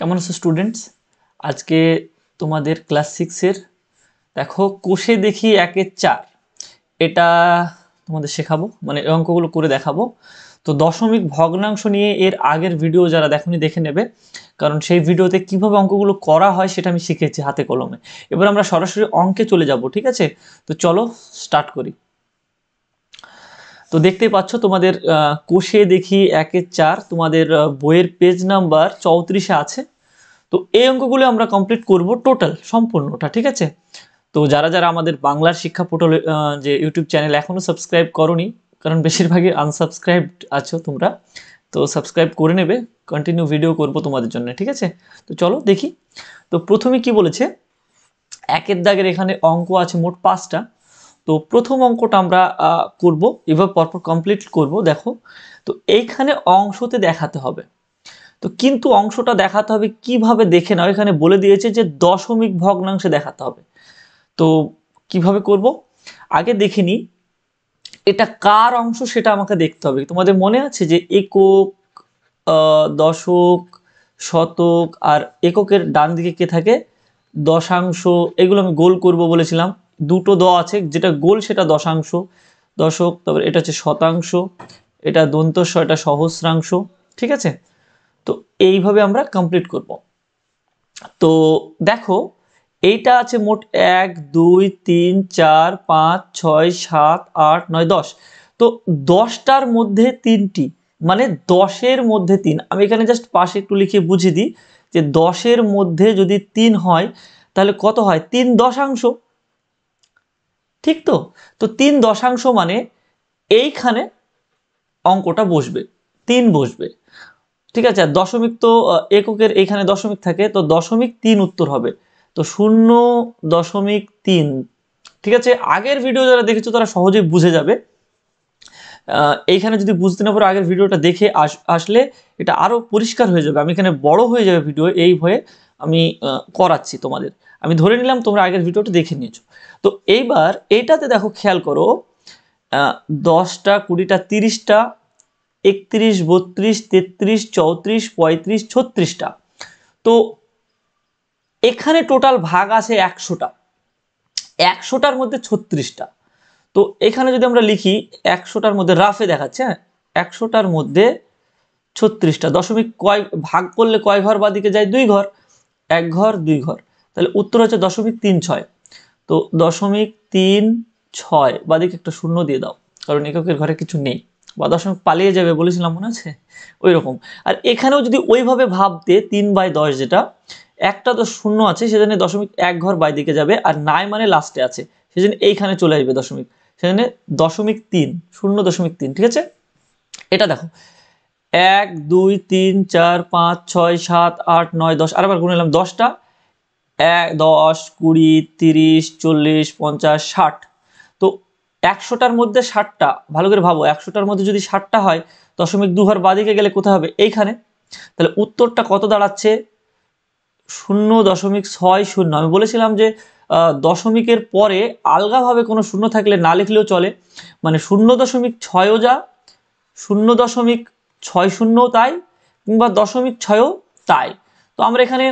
কেমন আছো স্টুডেন্টস আজকে তোমাদের ক্লাস সিক্সের দেখো কোষে দেখি একের চার এটা তোমাদের শেখাবো মানে অঙ্কগুলো করে দেখাবো তো দশমিক ভগ্নাংশ নিয়ে এর আগের ভিডিও যারা দেখনি দেখে নেবে কারণ সেই ভিডিওতে কিভাবে অঙ্কগুলো করা হয় সেটা আমি শিখেছি হাতে কলমে এবার আমরা সরাসরি অঙ্কে চলে যাব ঠিক আছে তো চলো স্টার্ট করি তো দেখতে পাচ্ছ তোমাদের কোষে দেখি একের চার তোমাদের বইয়ের পেজ নাম্বার চৌত্রিশে আছে তো এই অঙ্কগুলো আমরা কমপ্লিট করব টোটাল সম্পূর্ণটা ঠিক আছে তো যারা যারা আমাদের বাংলার শিক্ষা পোর্টাল যে ইউটিউব চ্যানেল এখনও সাবস্ক্রাইব করনি কারণ বেশিরভাগই আনসাবস্ক্রাইবড আছো তোমরা তো সাবস্ক্রাইব করে নেবে কন্টিনিউ ভিডিও করব তোমাদের জন্য ঠিক আছে তো চলো দেখি তো প্রথমে কি বলেছে একের দাগের এখানে অঙ্ক আছে মোট পাঁচটা তো প্রথম অঙ্কটা আমরা করব এভাবে পরপর কমপ্লিট করব দেখো তো এইখানে অংশতে দেখাতে হবে তো কিন্তু অংশটা দেখাতে হবে কিভাবে দেখে নাও এখানে বলে দিয়েছে যে দশমিক ভগ্নাংশে দেখাতে হবে তো কিভাবে করব আগে দেখে এটা কার অংশ সেটা আমাকে দেখতে হবে তোমাদের মনে আছে যে একক দশক শতক আর এককের ডান দিকে কে থাকে দশাংশ এগুলো আমি গোল করব বলেছিলাম দুটো দ আছে যেটা গোল সেটা দশাংশ দশক তারপর এটা হচ্ছে শতাংশ এটা দন্তস্ব এটা সহস্রাংশ ঠিক আছে তো এইভাবে আমরা কমপ্লিট করব তো দেখো এইটা আছে মোট এক দুই তিন চার পাঁচ ছয় সাত আট নয় দশ তো দশটার মধ্যে তিনটি মানে দশের মধ্যে তিন আমি এখানে জাস্ট পাশে একটু লিখে বুঝিয়ে দিই যে দশের মধ্যে যদি তিন হয় তাহলে কত হয় তিন দশাংশ ঠিক তো তো তিন দশাংশ মানে এইখানে অঙ্কটা বসবে তিন বসবে ঠিক আছে আর দশমিক তো এককের এইখানে দশমিক থাকে তো দশমিক তিন উত্তর হবে তো শূন্য দশমিক তিন ঠিক আছে আগের ভিডিও যারা দেখেছো তারা সহজেই বুঝে যাবে এইখানে যদি বুঝতে না পারো আগের ভিডিওটা দেখে আস আসলে এটা আরও পরিষ্কার হয়ে যাবে আমি এখানে বড় হয়ে যাবে ভিডিও এই ভয়ে আমি করাচ্ছি তোমাদের আমি ধরে নিলাম তোমরা আগের ভিডিওটা দেখে নিয়েছো তো এইবার এটাতে দেখো খেয়াল করো দশটা কুড়িটা তিরিশটা একত্রিশ বত্রিশ তেত্রিশ চৌত্রিশ পঁয়ত্রিশ ছত্রিশটা তো এখানে টোটাল ভাগ আছে একশোটা একশোটার মধ্যে ছত্রিশটা তো এখানে যদি আমরা লিখি একশোটার মধ্যে রাফে দেখাচ্ছে হ্যাঁ একশোটার মধ্যে ছত্রিশটা দশমিক কয় ভাগ করলে কয় ঘর বাদিকে যায় দুই ঘর এক ঘর দুই ঘর তাহলে উত্তর হচ্ছে দশমিক তিন ছয় তো দশমিক তিন ছয় বা বাদিকে একটা শূন্য দিয়ে দাও কারণ এককের ঘরে কিছু নেই বা দশমিক পালিয়ে যাবে বলেছিলাম মনে আছে ওই রকম আর এখানেও যদি ওইভাবে ভাবতে তিন বাই দশ যেটা একটা তো শূন্য আছে সেজন্য দশমিক এক ঘর বাই দিকে যাবে আর নাই মানে লাস্টে আছে সেজন্য এইখানে চলে আসবে দশমিক সেজন্য দশমিক তিন শূন্য দশমিক তিন ঠিক আছে এটা দেখো এক দুই তিন চার পাঁচ ছয় সাত আট নয় দশ আরেকবার গুনে নিলাম দশটা এক দশ কুড়ি তিরিশ চল্লিশ পঞ্চাশ ষাট তো একশোটার মধ্যে ষাটটা ভালো করে ভাবো একশোটার মধ্যে যদি ষাটটা হয় দশমিক দুঘর বাদিকে গেলে কোথায় হবে এইখানে তাহলে উত্তরটা কত দাঁড়াচ্ছে শূন্য দশমিক ছয় শূন্য আমি বলেছিলাম যে দশমিকের পরে আলগাভাবে কোনো শূন্য থাকলে না লিখলেও চলে মানে শূন্য দশমিক ছয়ও যা শূন্য দশমিক ছয় শূন্য তাই কিংবা দশমিক ছয়ও তাই তো আমরা এখানে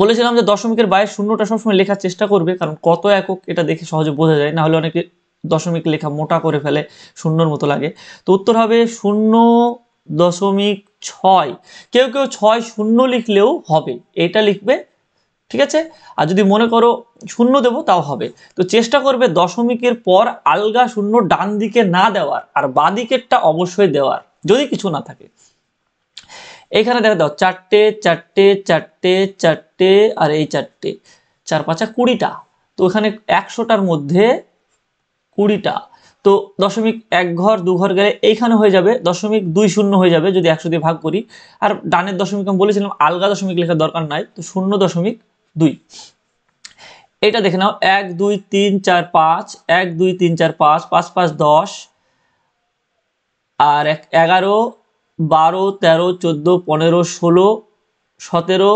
বলেছিলাম যে দশমিকের বাইরে শূন্যটা সবসময় লেখার চেষ্টা করবে কারণ কত একক এটা দেখে সহজে বোঝা যায় না হলে অনেকে দশমিক লেখা মোটা করে ফেলে শূন্যর মতো লাগে তো উত্তর হবে শূন্য দশমিক ছয় কেউ কেউ ছয় শূন্য লিখলেও হবে এটা লিখবে ঠিক আছে আর যদি মনে করো শূন্য দেব তাও হবে তো চেষ্টা করবে দশমিকের পর আলগা শূন্য ডান দিকে না দেওয়ার আর বাঁ দিকেরটা অবশ্যই দেওয়ার যদি কিছু না থাকে এখানে দেখা দাও চারটে চারটে চারটে চারটে আর এই চারটে চার পাঁচা কুড়িটা তো এখানে একশোটার মধ্যে কুড়িটা তো দশমিক এক ঘর দু ঘর গেলে এইখানে হয়ে যাবে দশমিক দুই শূন্য হয়ে যাবে যদি একশো দিয়ে ভাগ করি আর ডানের দশমিক আমি বলেছিলাম আলগা দশমিক লেখার দরকার নাই তো শূন্য দশমিক দুই এটা দেখে নাও এক দুই তিন চার পাঁচ এক দুই তিন চার পাঁচ পাঁচ পাঁচ দশ আর এক এগারো বারো তেরো চোদ্দো পনেরো ষোলো সতেরো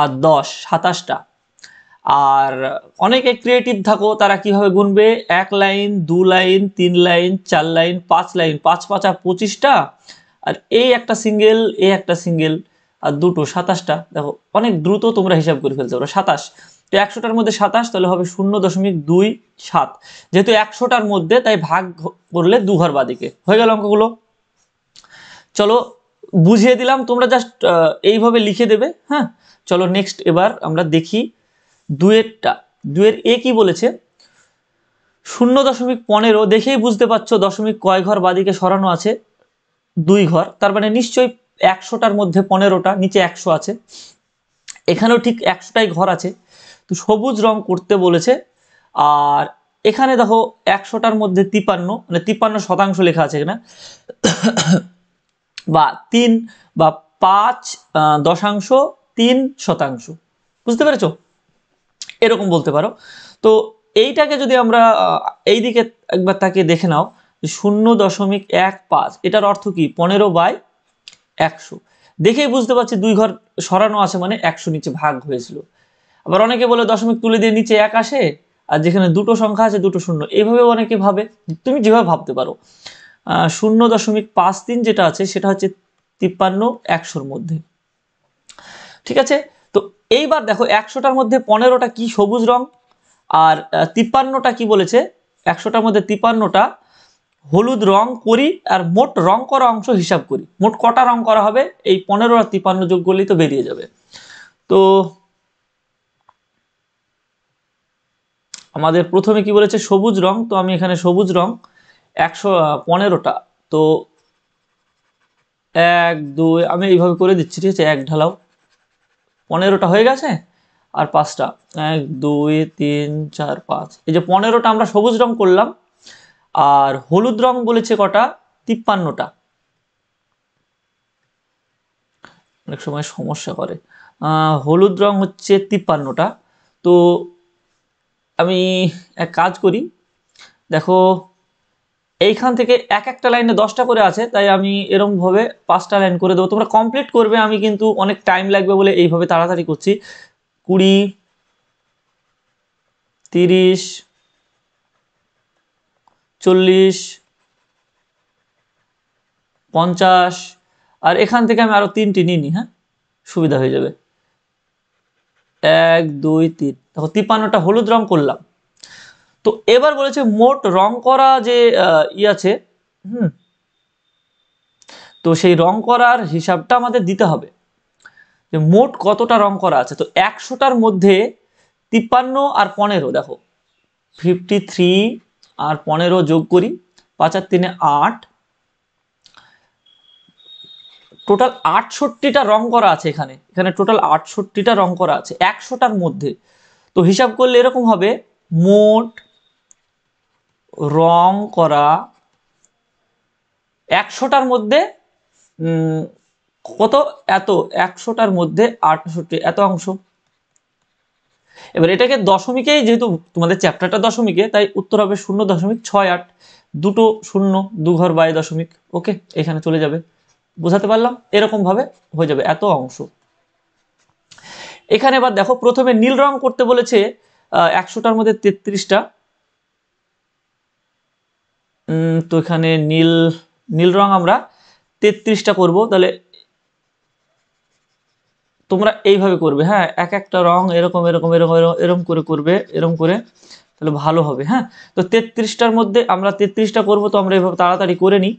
আর দশ সাতাশটা আর অনেকে ক্রিয়েটিভ থাকো তারা কিভাবে গুনবে এক লাইন দু লাইন তিন লাইন চার লাইন পাঁচ লাইন পাঁচ পাঁচা পঁচিশটা আর এই একটা সিঙ্গেল এই একটা সিঙ্গেল আর দুটো সাতাশটা দেখো অনেক দ্রুত তোমরা হিসাব করে ফেলতে পারো সাতাশ তো একশোটার মধ্যে সাতাশ তাহলে হবে শূন্য দশমিক দুই সাত যেহেতু একশোটার মধ্যে তাই ভাগ করলে দু ঘর বাদিকে হয়ে গেল অঙ্কগুলো চলো বুঝিয়ে দিলাম তোমরা জাস্ট এইভাবে লিখে দেবে হ্যাঁ চলো নেক্সট এবার আমরা দেখি দুয়েরটা দুয়ের এ কি বলেছে শূন্য দশমিক পনেরো দেখেই বুঝতে পারছো দশমিক কয় ঘর বাদিকে সরানো আছে দুই ঘর তার মানে নিশ্চয়ই একশোটার মধ্যে পনেরোটা নিচে একশো আছে এখানেও ঠিক একশোটাই ঘর আছে তো সবুজ রং করতে বলেছে আর এখানে দেখো একশোটার মধ্যে তিপান্ন মানে তিপান্ন শতাংশ লেখা আছে না বা তিন বা পাঁচ দশাংশ তিন শতাংশ বুঝতে পেরেছ এরকম বলতে পারো তো এইটাকে যদি আমরা এই দিকে একবার তাকে দেখে নাও শূন্য দশমিক এক পাঁচ এটার অর্থ কি পনেরো বাই একশো দেখেই বুঝতে পারছি দুই ঘর সরানো আছে মানে একশো নিচে ভাগ হয়েছিল আবার অনেকে বলে দশমিক তুলে দিয়ে নিচে এক আসে আর যেখানে দুটো সংখ্যা আছে দুটো শূন্য এইভাবে অনেকে ভাবে তুমি যেভাবে ভাবতে পারো শূন্য দশমিক পাঁচ দিন যেটা আছে সেটা হচ্ছে তিপ্পান্ন একশোর মধ্যে ঠিক আছে তো এইবার দেখো একশোটার মধ্যে পনেরোটা কি সবুজ রং আর তিপ্পান্নটা কি বলেছে একশোটার মধ্যে তিপ্পান্নটা হলুদ রং করি আর মোট রং করা অংশ হিসাব করি মোট কটা রং করা হবে এই পনেরো আর তিপ্পান্ন যোগ করলেই তো বেরিয়ে যাবে তো আমাদের প্রথমে কি বলেছে সবুজ রং তো আমি এখানে সবুজ রং একশো পনেরোটা তো এক দুই আমি এইভাবে করে দিচ্ছি ঠিক আছে এক ঢালাও পনেরোটা হয়ে গেছে আর পাঁচটা এক দুই তিন চার পাঁচ এই যে পনেরোটা আমরা সবুজ রং করলাম আর হলুদ রং বলেছে কটা তিপ্পান্নটা অনেক সময় সমস্যা করে হলুদ রং হচ্ছে তিপ্পান্নটা তো আমি এক কাজ করি দেখো এইখান থেকে এক একটা লাইনে দশটা করে আছে তাই আমি এরমভাবে পাঁচটা লাইন করে দেবো তোমরা কমপ্লিট করবে আমি কিন্তু অনেক টাইম লাগবে বলে এইভাবে তাড়াতাড়ি করছি কুড়ি তিরিশ চল্লিশ পঞ্চাশ আর এখান থেকে আমি আরও তিনটি নিই হ্যাঁ সুবিধা হয়ে যাবে এক দুই তিন দেখো তিপ্পান্নটা হলুদ রং করলাম তো এবার বলেছে মোট রং করা যে ই আছে হুম তো সেই রং করার হিসাবটা আমাদের দিতে হবে যে মোট কতটা রং করা আছে তো একশোটার মধ্যে তিপ্পান্ন আর পনেরো দেখো ফিফটি থ্রি আর পনেরো যোগ করি পাঁচার তিনে আট টোটাল আটষট্টিটা রং করা আছে এখানে এখানে টোটাল আটষট্টিটা রং করা আছে একশোটার মধ্যে তো হিসাব করলে এরকম হবে মোট রং করা একশোটার মধ্যে কত এত একশোটার মধ্যে আটষট্টি এত অংশ এবার এটাকে দশমিকেই যেহেতু তোমাদের চ্যাপ্টারটা দশমিকে তাই উত্তর হবে শূন্য দশমিক ছয় আট দুটো শূন্য দুঘর বাই দশমিক ওকে এখানে চলে যাবে বোঝাতে পারলাম এরকমভাবে হয়ে যাবে এত অংশ এখানে এবার দেখো প্রথমে নীল রং করতে বলেছে একশোটার মধ্যে তেত্রিশটা তো এখানে নীল নীল রং আমরা তেত্রিশটা করব তাহলে তোমরা এইভাবে করবে হ্যাঁ এক একটা রং এরকম এরকম এরকম এরকম করে করবে এরকম করে তাহলে ভালো হবে হ্যাঁ তো তেত্রিশটার মধ্যে আমরা তেত্রিশটা করব তো আমরা এভাবে তাড়াতাড়ি করে নিই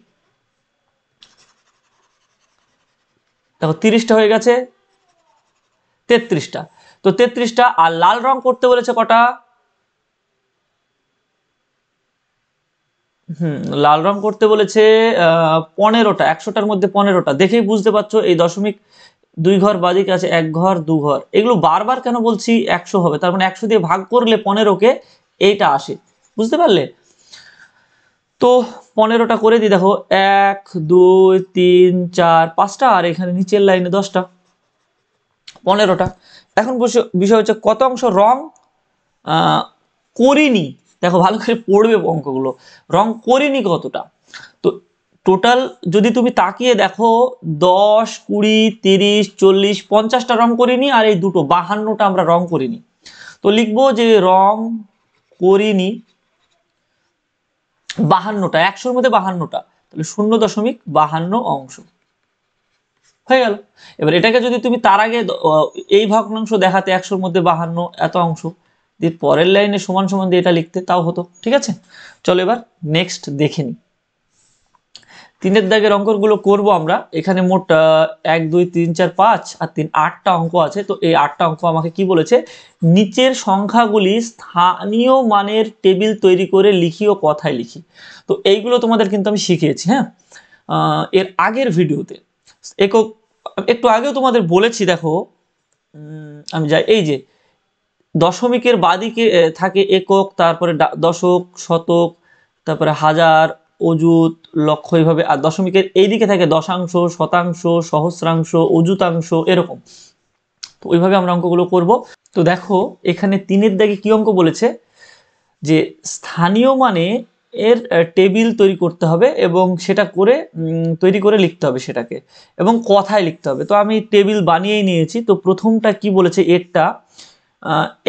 দেখো তিরিশটা হয়ে গেছে তেত্রিশটা তো তেত্রিশটা আর লাল রং করতে বলেছে কটা হুম লাল রং করতে বলেছে পনেরোটা একশোটার মধ্যে পনেরোটা দেখেই বুঝতে পারছো এই দশমিক দুই ঘর বাদিকে আছে এক ঘর দু ঘর এগুলো বারবার কেন বলছি একশো হবে তার মানে একশো দিয়ে ভাগ করলে পনেরোকে এইটা আসে বুঝতে পারলে তো পনেরোটা করে দিই দেখো এক দুই তিন চার পাঁচটা আর এখানে নিচের লাইনে দশটা পনেরোটা এখন বিষয় হচ্ছে কত অংশ রং করিনি দেখো ভালো করে পড়বে অঙ্কগুলো রং করিনি কতটা তো টোটাল যদি তুমি তাকিয়ে দেখো দশ কুড়ি তিরিশ চল্লিশ পঞ্চাশটা রং করিনি আর এই দুটো বাহান্নটা আমরা রং করিনি তো লিখবো যে রং করিনি বাহান্নটা একশোর মধ্যে বাহান্নটা তাহলে শূন্য দশমিক বাহান্ন অংশ হয়ে গেল এবার এটাকে যদি তুমি তার আগে এই ভগ্নাংশ দেখাতে একশোর মধ্যে বাহান্ন এত অংশ দিয়ে পরের লাইনে সমান সমান দিয়ে এটা লিখতে তাও হতো ঠিক আছে চলো এবার নেক্সট দেখে নিই তিনের দাগের অঙ্কগুলো করব আমরা এখানে মোট এক দুই তিন চার পাঁচ আর তিন আটটা অঙ্ক আছে তো এই আটটা অঙ্ক আমাকে কি বলেছে নিচের সংখ্যাগুলি স্থানীয় মানের টেবিল তৈরি করে লিখি ও কথায় লিখি তো এইগুলো তোমাদের কিন্তু আমি শিখিয়েছি হ্যাঁ এর আগের ভিডিওতে একক একটু আগেও তোমাদের বলেছি দেখো আমি যাই এই যে দশমিকের বাদিকে থাকে একক তারপরে দশক শতক তারপরে হাজার অজুত লক্ষ এইভাবে আর দশমিকের এইদিকে থাকে দশাংশ শতাংশ সহস্রাংশ অজুতাংশ এরকম তো ওইভাবে আমরা অঙ্কগুলো করব তো দেখো এখানে তিনের দাগে কি অঙ্ক বলেছে যে স্থানীয় মানে এর টেবিল তৈরি করতে হবে এবং সেটা করে তৈরি করে লিখতে হবে সেটাকে এবং কথায় লিখতে হবে তো আমি টেবিল বানিয়েই নিয়েছি তো প্রথমটা কি বলেছে এরটা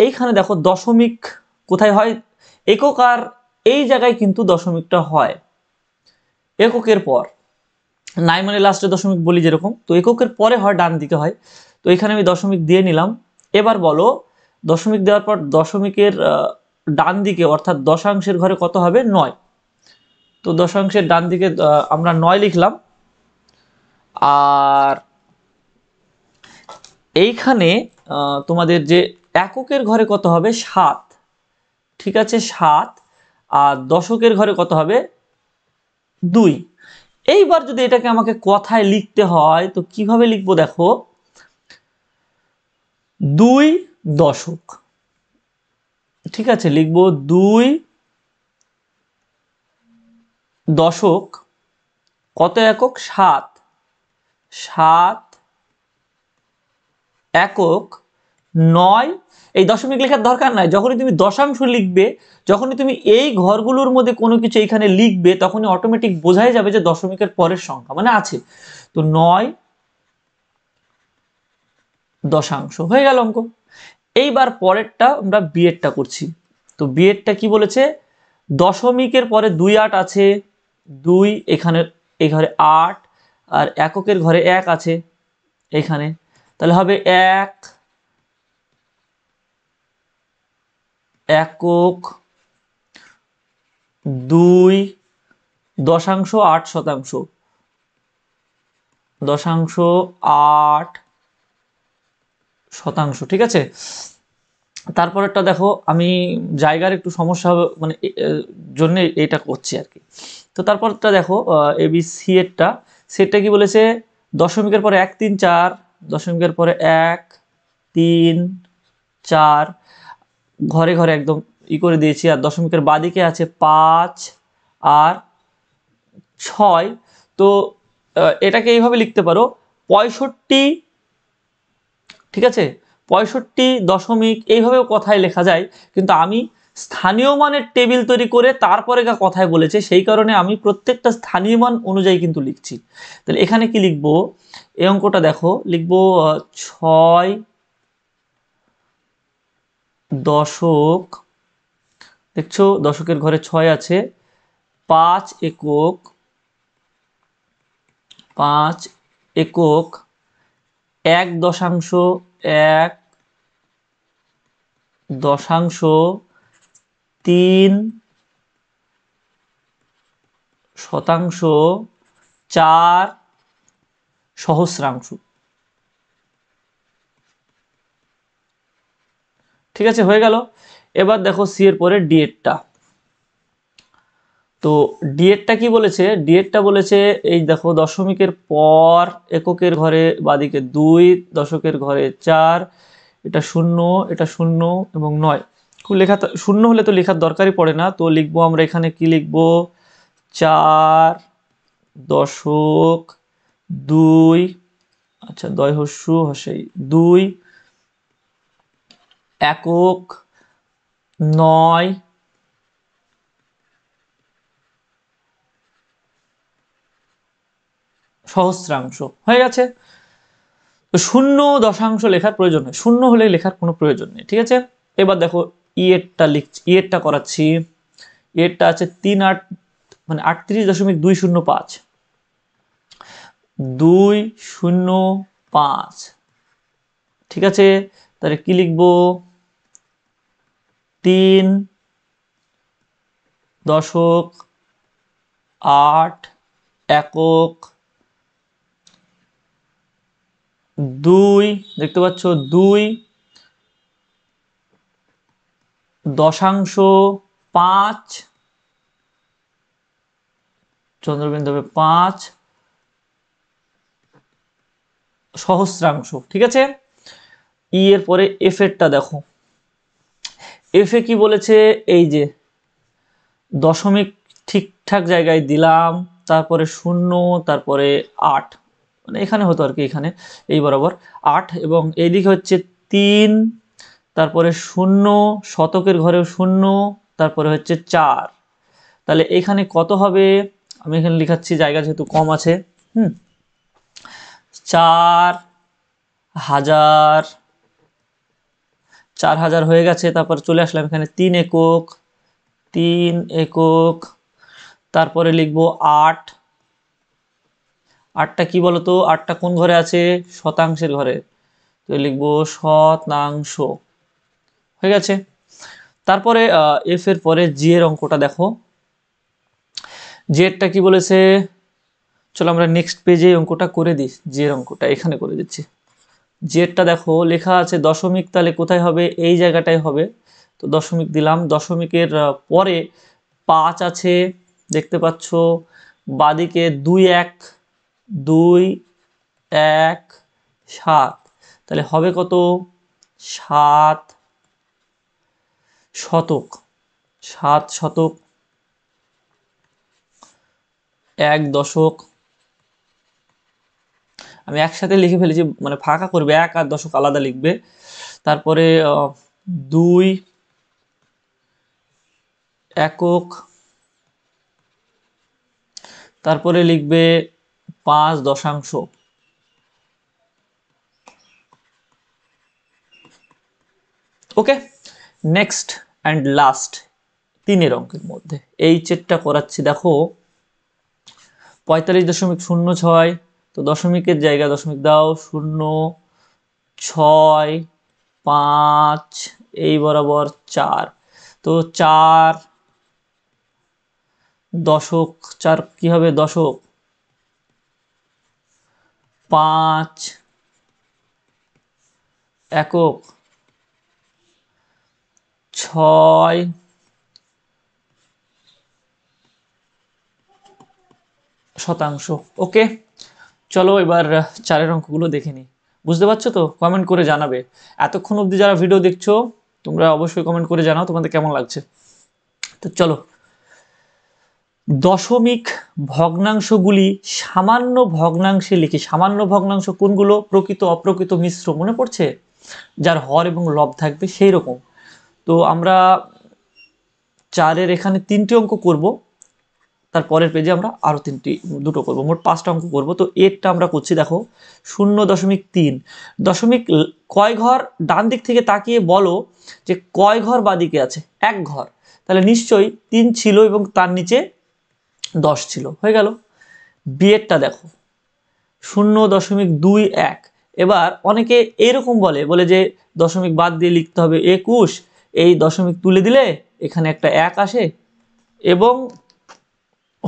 এইখানে দেখো দশমিক কোথায় হয় একক আর এই জায়গায় কিন্তু দশমিকটা হয় এককের পর নাই মানে লাস্টে দশমিক বলি যেরকম তো এককের পরে হয় ডান দিকে হয় তো এখানে আমি দশমিক দিয়ে নিলাম এবার বলো দশমিক দেওয়ার পর দশমিকের ডান দিকে অর্থাৎ দশাংশের ঘরে কত হবে নয় তো দশাংশের ডান দিকে আমরা নয় লিখলাম আর এইখানে তোমাদের যে এককের ঘরে কত হবে সাত ঠিক আছে সাত আর দশকের ঘরে কত হবে দুই এইবার যদি এটাকে আমাকে কথায় লিখতে হয় তো কিভাবে লিখবো দেখো দুই দশক ঠিক আছে লিখব দুই দশক কত একক সাত সাত একক নয় এই দশমিক লেখার দরকার নাই যখনই তুমি দশাংশ লিখবে যখনই তুমি এই ঘরগুলোর মধ্যে কোনো কিছু এইখানে লিখবে তখনই অটোমেটিক বোঝাই যাবে যে দশমিকের পরের সংখ্যা মানে আছে তো নয় দশাংশ হয়ে গেল অঙ্ক এইবার পরেরটা আমরা বিএডটা করছি তো বিএডটা কি বলেছে দশমিকের পরে দুই আট আছে দুই এখানে এই ঘরে আট আর এককের ঘরে এক আছে এখানে তাহলে হবে এক একক দুই দশাংশ আট শতাংশ দশাংশ আট শতাংশ ঠিক আছে তারপরেরটা দেখো আমি জায়গার একটু সমস্যা হবে মানে জন্য এটা করছি আর কি তো তারপরটা দেখো এ বি সি এরটা সেটা কি বলেছে দশমিকের পরে এক তিন চার দশমিকের পরে এক তিন চার ঘরে ঘরে একদম ই করে দিয়েছি আর দশমিকের বাদিকে আছে পাঁচ আর ছয় তো এটাকে এইভাবে লিখতে পারো পঁয়ষট্টি ঠিক আছে পঁয়ষট্টি দশমিক এইভাবেও কথায় লেখা যায় কিন্তু আমি স্থানীয় মানের টেবিল তৈরি করে তারপরে গা কথায় বলেছে সেই কারণে আমি প্রত্যেকটা স্থানীয় মান অনুযায়ী কিন্তু লিখছি তাহলে এখানে কি লিখব এই অঙ্কটা দেখো লিখব ছয় দশক দেখছো দশকের ঘরে ছয় আছে পাঁচ একক পাঁচ একক এক দশাংশ এক দশাংশ তিন শতাংশ চার সহস্রাংশ ঠিক আছে হয়ে গেল এবার দেখো সি এর পরে ডিএডটা তো ডিএডটা কি বলেছে ডিএডটা বলেছে এই দেখো দশমিকের পর এককের ঘরে বাদিকে দুই দশকের ঘরে চার এটা শূন্য এটা শূন্য এবং নয় খুব লেখা শূন্য হলে তো লেখার দরকারই পড়ে না তো লিখবো আমরা এখানে কি লিখবো চার দশক দুই আচ্ছা দয় হস্যু হসেই দুই একক নয় সহস্রাংশ হয়ে গেছে তো শূন্য দশাংশ লেখার প্রয়োজন নেই শূন্য হলে লেখার কোনো প্রয়োজন নেই ঠিক আছে এবার দেখো ইয়েরটা লিখছি ইয়েরটা করাচ্ছি ইয়েরটা আছে তিন আট মানে আটত্রিশ দশমিক দুই শূন্য পাঁচ দুই শূন্য পাঁচ ঠিক আছে তাহলে কি লিখবো তিন দশক আট একক দুই দেখতে পাচ্ছ দুই দশাংশ পাঁচ চন্দ্রবিন্দু হবে পাঁচ সহস্রাংশ ঠিক আছে ই e এর পরে এফেক্টটা দেখো এফে কি বলেছে এই যে দশমিক ঠিকঠাক জায়গায় দিলাম তারপরে শূন্য তারপরে আট মানে এখানে হতো আর কি এখানে এই বরাবর আট এবং এদিকে হচ্ছে তিন তারপরে শূন্য শতকের ঘরে শূন্য তারপরে হচ্ছে চার তাহলে এখানে কত হবে আমি এখানে লিখাচ্ছি জায়গা যেহেতু কম আছে হুম চার হাজার চার হাজার হয়ে গেছে তারপর চলে আসলাম এখানে তিন একক তিন একক তারপরে লিখব আট আটটা কি বলতো আটটা কোন ঘরে আছে শতাংশের ঘরে তো লিখব শতাংশ হয়ে গেছে তারপরে এফ এর পরে জি এর অঙ্কটা দেখো জেডটা কি বলেছে চলো আমরা নেক্সট পেজে অঙ্কটা করে দিই এর অঙ্কটা এখানে করে দিচ্ছি জেডটা দেখো লেখা আছে দশমিক তাহলে কোথায় হবে এই জায়গাটায় হবে তো দশমিক দিলাম দশমিকের পরে পাঁচ আছে দেখতে পাচ্ছ বাদিকে দুই এক দুই এক সাত তাহলে হবে কত সাত শতক সাত শতক এক দশক আমি একসাথে লিখে ফেলেছি মানে ফাঁকা করবে এক আর দশক আলাদা লিখবে তারপরে দুই একক তারপরে লিখবে পাঁচ দশাংশ ওকে নেক্সট অ্যান্ড লাস্ট তিনের অঙ্কের মধ্যে এই চেটটা করাচ্ছি দেখো পঁয়তাল্লিশ দশমিক শূন্য ছয় তো দশমিকের জায়গা দশমিক দাও শূন্য ছয় পাঁচ এই বরাবর চার তো চার দশক চার কি হবে দশক পাঁচ একক ছয় শতাংশ ওকে চলো এবার চারের অঙ্কগুলো দেখে নিই বুঝতে পারছো তো কমেন্ট করে জানাবে এতক্ষণ অবধি যারা ভিডিও দেখছো তোমরা অবশ্যই কমেন্ট করে জানাও তোমাদের কেমন লাগছে তো চলো দশমিক ভগ্নাংশগুলি সামান্য ভগ্নাংশে লিখি সামান্য ভগ্নাংশ কোনগুলো প্রকৃত অপ্রকৃত মিশ্র মনে পড়ছে যার হর এবং লব থাকবে সেই রকম তো আমরা চারের এখানে তিনটি অঙ্ক করব তার পরের পেজে আমরা আরও তিনটি দুটো করব মোট পাঁচটা অঙ্ক করব তো এরটা আমরা করছি দেখো শূন্য দশমিক তিন দশমিক কয় ঘর ডান দিক থেকে তাকিয়ে বলো যে কয় ঘর বাদিকে আছে এক ঘর তাহলে নিশ্চয়ই তিন ছিল এবং তার নিচে দশ ছিল হয়ে গেল বিয়েরটা দেখো শূন্য দশমিক দুই এক এবার অনেকে এরকম বলে বলে যে দশমিক বাদ দিয়ে লিখতে হবে একুশ এই দশমিক তুলে দিলে এখানে একটা এক আসে এবং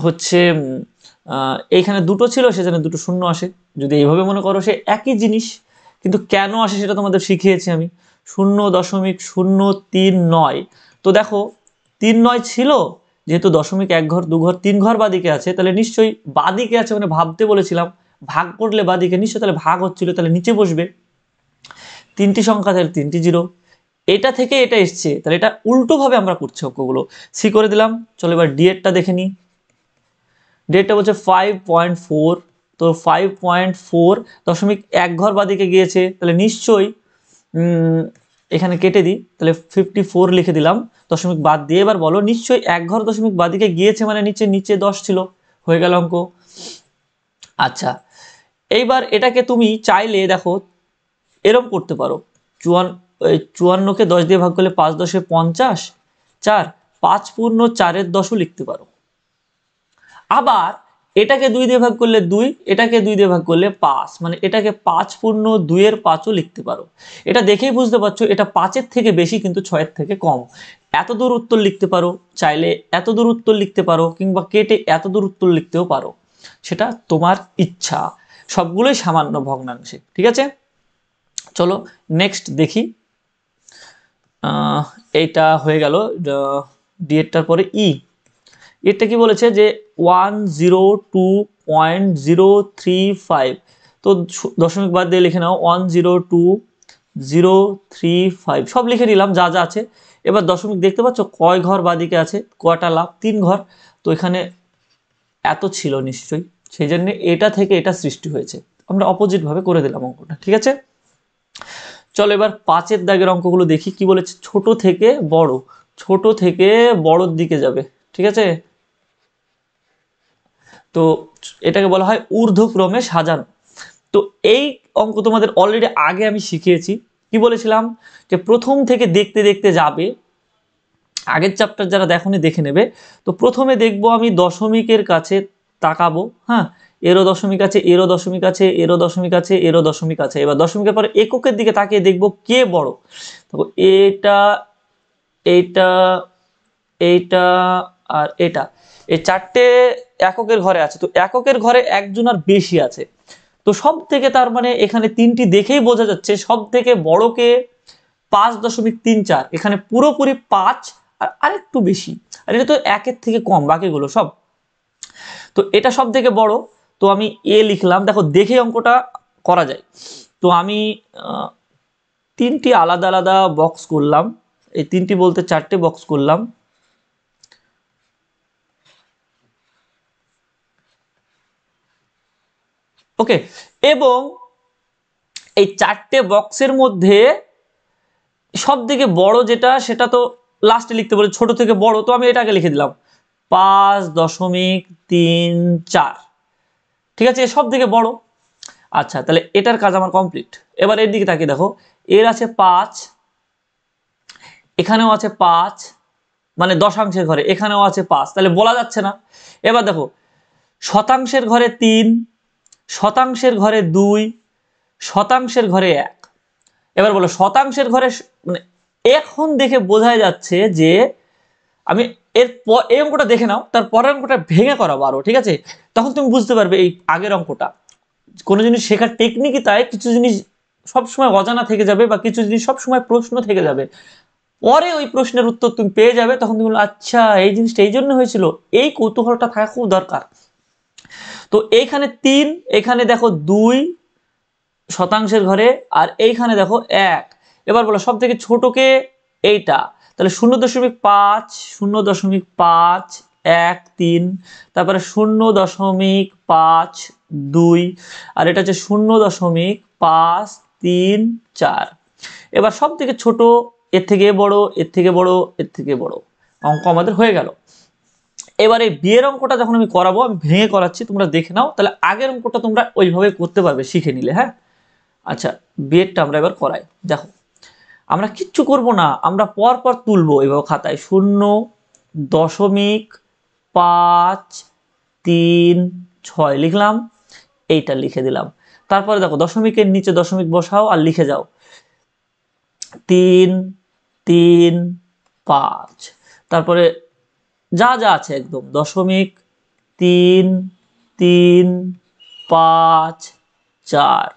হচ্ছে এইখানে দুটো ছিল সেখানে দুটো শূন্য আসে যদি এইভাবে মনে করো সে একই জিনিস কিন্তু কেন আসে সেটা তোমাদের শিখিয়েছি আমি শূন্য দশমিক শূন্য তিন নয় তো দেখো তিন নয় ছিল যেহেতু দশমিক এক ঘর দু ঘর তিন ঘর বাদিকে আছে তাহলে নিশ্চয়ই বাদিকে আছে মানে ভাবতে বলেছিলাম ভাগ করলে বাদিকে নিশ্চয়ই তাহলে ভাগ হচ্ছিল তাহলে নিচে বসবে তিনটি সংখ্যা তাহলে তিনটি জিরো এটা থেকে এটা এসছে তাহলে এটা উল্টোভাবে আমরা করছি অঙ্কগুলো সি করে দিলাম চলো এবার ডি এরটা দেখে নিই ডেটটা বলছে ফাইভ পয়েন্ট ফোর তো ফাইভ পয়েন্ট ফোর দশমিক এক ঘর বাদিকে গিয়েছে তাহলে নিশ্চয়ই এখানে কেটে দিই তাহলে ফিফটি ফোর লিখে দিলাম দশমিক বাদ দিয়ে এবার বলো নিশ্চয়ই এক ঘর দশমিক বাদিকে গিয়েছে মানে নিচে নিচে দশ ছিল হয়ে গেল অঙ্ক আচ্ছা এইবার এটাকে তুমি চাইলে দেখো এরম করতে পারো চুয়ান চুয়ান্নকে দশ দিয়ে ভাগ করলে পাঁচ দশে পঞ্চাশ চার পাঁচ পূর্ণ চারের দশও লিখতে পারো আবার এটাকে দুই দিয়ে ভাগ করলে দুই এটাকে দুই দিয়ে ভাগ করলে পাঁচ মানে এটাকে পাঁচ পূর্ণ দুইয়ের পাঁচও লিখতে পারো এটা দেখেই বুঝতে পারছো এটা পাঁচের থেকে বেশি কিন্তু ছয়ের থেকে কম এত দূর উত্তর লিখতে পারো চাইলে এত দূর উত্তর লিখতে পারো কিংবা কেটে এত দূর উত্তর লিখতেও পারো সেটা তোমার ইচ্ছা সবগুলোই সামান্য ভগ্নাংশে ঠিক আছে চলো নেক্সট দেখি এইটা হয়ে গেল ডিএটার পরে ই e। এটা কি বলেছে যে one zero two point zero three five তো দশমিক বাদ দিয়ে লিখে নাও one zero two zero three five সব লিখে নিলাম যা যা আছে এবার দশমিক দেখতে পাচ্ছ কয় ঘর বাদিকে আছে কয়টা লাভ তিন ঘর তো এখানে এত ছিল নিশ্চয়ই সেই জন্য এটা থেকে এটা সৃষ্টি হয়েছে আমরা অপোজিটভাবে করে দিলাম অঙ্কটা ঠিক আছে চলো এবার পাঁচের দাগের অঙ্কগুলো দেখি কি বলেছে ছোট থেকে বড় ছোট থেকে বড়োর দিকে যাবে ঠিক আছে তো এটাকে বলা হয় ঊর্ধ্বক্রমে সাজানো তো এই অঙ্ক তোমাদের অলরেডি আগে আমি শিখিয়েছি কি বলেছিলাম যে প্রথম থেকে দেখতে দেখতে যাবে আগের চ্যাপ্টার যারা দেখনি দেখে নেবে তো প্রথমে দেখব আমি দশমিকের কাছে তাকাবো হ্যাঁ এরো দশমিক আছে এরো দশমিক আছে এরো দশমিক আছে এরো দশমিক আছে এবার দশমিকের পরে এককের দিকে তাকিয়ে দেখব কে বড় দেখো এটা এইটা এইটা আর এটা এই চারটে এককের ঘরে আছে তো এককের ঘরে একজন আর বেশি আছে তো সব থেকে তার মানে এখানে তিনটি দেখেই বোঝা যাচ্ছে সব থেকে বড়কে পাঁচ দশমিক তিন চার এখানে পুরোপুরি পাঁচ আর আরেকটু বেশি আর এটা তো একের থেকে কম বাকিগুলো সব তো এটা সব থেকে বড় তো আমি এ লিখলাম দেখো দেখে অঙ্কটা করা যায় তো আমি তিনটি আলাদা আলাদা বক্স করলাম এই তিনটি বলতে চারটে বক্স করলাম ওকে এবং এই চারটে বক্সের মধ্যে সব থেকে বড় যেটা সেটা তো লাস্টে লিখতে বলে ছোট থেকে বড় তো আমি এটাকে লিখে দিলাম পাঁচ দশমিক তিন চার ঠিক আছে সব থেকে বড় আচ্ছা তাহলে এটার কাজ আমার কমপ্লিট এবার এর দিকে তাকিয়ে দেখো এর আছে পাঁচ এখানেও আছে পাঁচ মানে দশাংশের ঘরে এখানেও আছে পাঁচ তাহলে বলা যাচ্ছে না এবার দেখো শতাংশের ঘরে তিন শতাংশের ঘরে দুই শতাংশের ঘরে এক এবার বলো শতাংশের ঘরে মানে এখন দেখে বোঝায় যাচ্ছে যে আমি এর এই অঙ্কটা দেখে নাও তার পরের অঙ্কটা ভেঙে করাবো আরও ঠিক আছে তখন তুমি বুঝতে পারবে এই আগের অঙ্কটা কোনো জিনিস শেখার টেকনিকই তাই কিছু জিনিস সবসময় অজানা থেকে যাবে বা কিছু জিনিস সবসময় প্রশ্ন থেকে যাবে পরে ওই প্রশ্নের উত্তর তুমি পেয়ে যাবে তখন তুমি আচ্ছা এই জিনিসটা এই জন্য হয়েছিল এই কৌতূহলটা থাকা খুব দরকার তো এইখানে তিন এখানে দেখো দুই শতাংশের ঘরে আর এইখানে দেখো এক এবার বলো সব থেকে ছোটোকে এইটা তাহলে শূন্য দশমিক পাঁচ শূন্য দশমিক পাঁচ এক তিন তারপরে শূন্য দশমিক পাঁচ দুই আর এটা হচ্ছে শূন্য দশমিক পাঁচ তিন চার এবার সব থেকে ছোট এর থেকে বড় এর থেকে বড় এর থেকে বড় অঙ্ক আমাদের হয়ে গেল এবারে বিয়ের অঙ্কটা যখন আমি করাবো আমি ভেঙে করাচ্ছি তোমরা দেখে নাও তাহলে আগের অঙ্কটা তোমরা ওইভাবে করতে পারবে শিখে নিলে হ্যাঁ আচ্ছা বিয়েরটা আমরা এবার করাই দেখো আমরা কিচ্ছু করব না আমরা পর পর তুলবো এইভাবে খাতায় শূন্য দশমিক পাঁচ তিন ছয় লিখলাম এইটা লিখে দিলাম তারপরে দেখো দশমিকের নিচে দশমিক বসাও আর লিখে যাও তিন তিন পাঁচ তারপরে যা যা আছে একদম দশমিক তিন তিন পাঁচ চার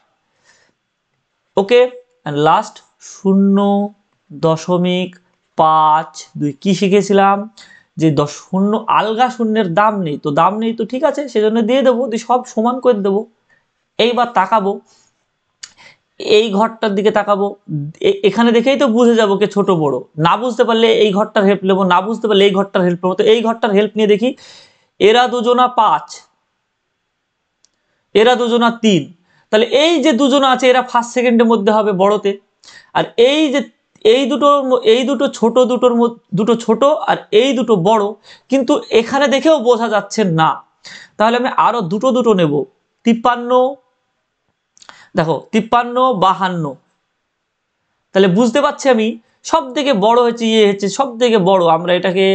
ওকে অ্যান্ড লাস্ট শূন্য দশমিক পাঁচ দুই কী শিখেছিলাম যে দশ শূন্য আলগা শূন্যের দাম নেই তো দাম নেই তো ঠিক আছে সেজন্য দিয়ে দেবো দিয়ে সব সমান করে দেবো এইবার তাকাবো এই ঘরটার দিকে তাকাবো এখানে দেখেই তো বুঝে যাবো কে ছোট বড় না বুঝতে পারলে এই ঘরটার হেল্প নেবো না বুঝতে পারলে এই ঘরটার হেল্প নেবো তো এই ঘরটার হেল্প নিয়ে দেখি এরা দুজনা পাঁচ এরা দুজনা তিন তাহলে এই যে দুজনা আছে এরা ফার্স্ট সেকেন্ডের মধ্যে হবে বড়তে আর এই যে এই দুটো এই দুটো ছোট দুটোর দুটো ছোট আর এই দুটো বড় কিন্তু এখানে দেখেও বোঝা যাচ্ছে না তাহলে আমি আরও দুটো দুটো নেব তিপ্পান্ন দেখো তিপ্পান্ন বাহান্ন তাহলে বুঝতে পারছি আমি সব থেকে বড় হচ্ছে ইয়ে হচ্ছে সব থেকে বড় আমরা এটাকে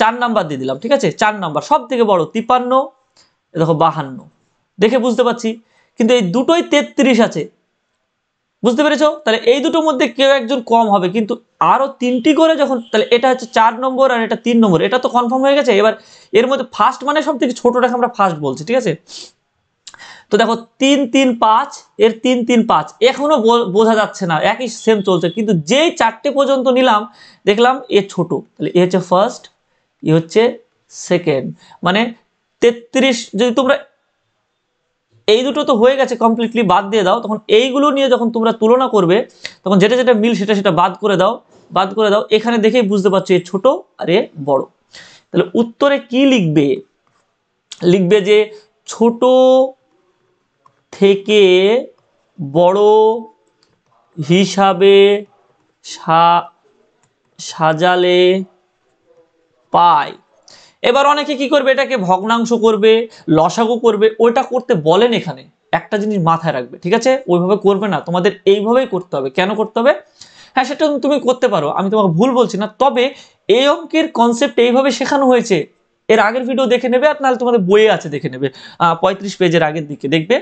চার নাম্বার দিয়ে দিলাম ঠিক আছে চার নাম্বার সব থেকে বড় তিপ্পান্ন দেখো বাহান্ন দেখে বুঝতে পারছি কিন্তু এই দুটোই তেত্রিশ আছে বুঝতে পেরেছ তাহলে এই দুটোর মধ্যে কেউ একজন কম হবে কিন্তু আরও তিনটি করে যখন তাহলে এটা হচ্ছে চার নম্বর আর এটা তিন নম্বর এটা তো কনফার্ম হয়ে গেছে এবার এর মধ্যে ফার্স্ট মানে সব থেকে ছোটোটাকে আমরা ফার্স্ট বলছি ঠিক আছে তো দেখো তিন তিন পাঁচ এর তিন তিন পাঁচ এখনও বোঝা যাচ্ছে না একই সেম চলছে কিন্তু যেই চারটে পর্যন্ত নিলাম দেখলাম এ ছোট তাহলে এ হচ্ছে ফার্স্ট এ হচ্ছে সেকেন্ড মানে তেত্রিশ যদি তোমরা এই দুটো তো হয়ে গেছে কমপ্লিটলি বাদ দিয়ে দাও তখন এইগুলো নিয়ে যখন তোমরা তুলনা করবে তখন যেটা যেটা মিল সেটা সেটা বাদ করে দাও বাদ করে দাও এখানে দেখেই বুঝতে পারছো এ ছোট আর এ বড় তাহলে উত্তরে কি লিখবে লিখবে যে ছোট থেকে বড় হিসাবে সাজালে পায় এবার অনেকে কি করবে এটাকে ভগ্নাংশ করবে লসাগু করবে ওটা করতে বলেন এখানে একটা জিনিস মাথায় রাখবে ঠিক আছে ওইভাবে করবে না তোমাদের এইভাবেই করতে হবে কেন করতে হবে হ্যাঁ সেটা তুমি করতে পারো আমি তোমাকে ভুল বলছি না তবে এই অঙ্কের কনসেপ্ট এইভাবে শেখানো হয়েছে এর আগের ভিডিও দেখে নেবে আর নাহলে তোমাদের বইয়ে আছে দেখে নেবে পঁয়ত্রিশ পেজের আগের দিকে দেখবে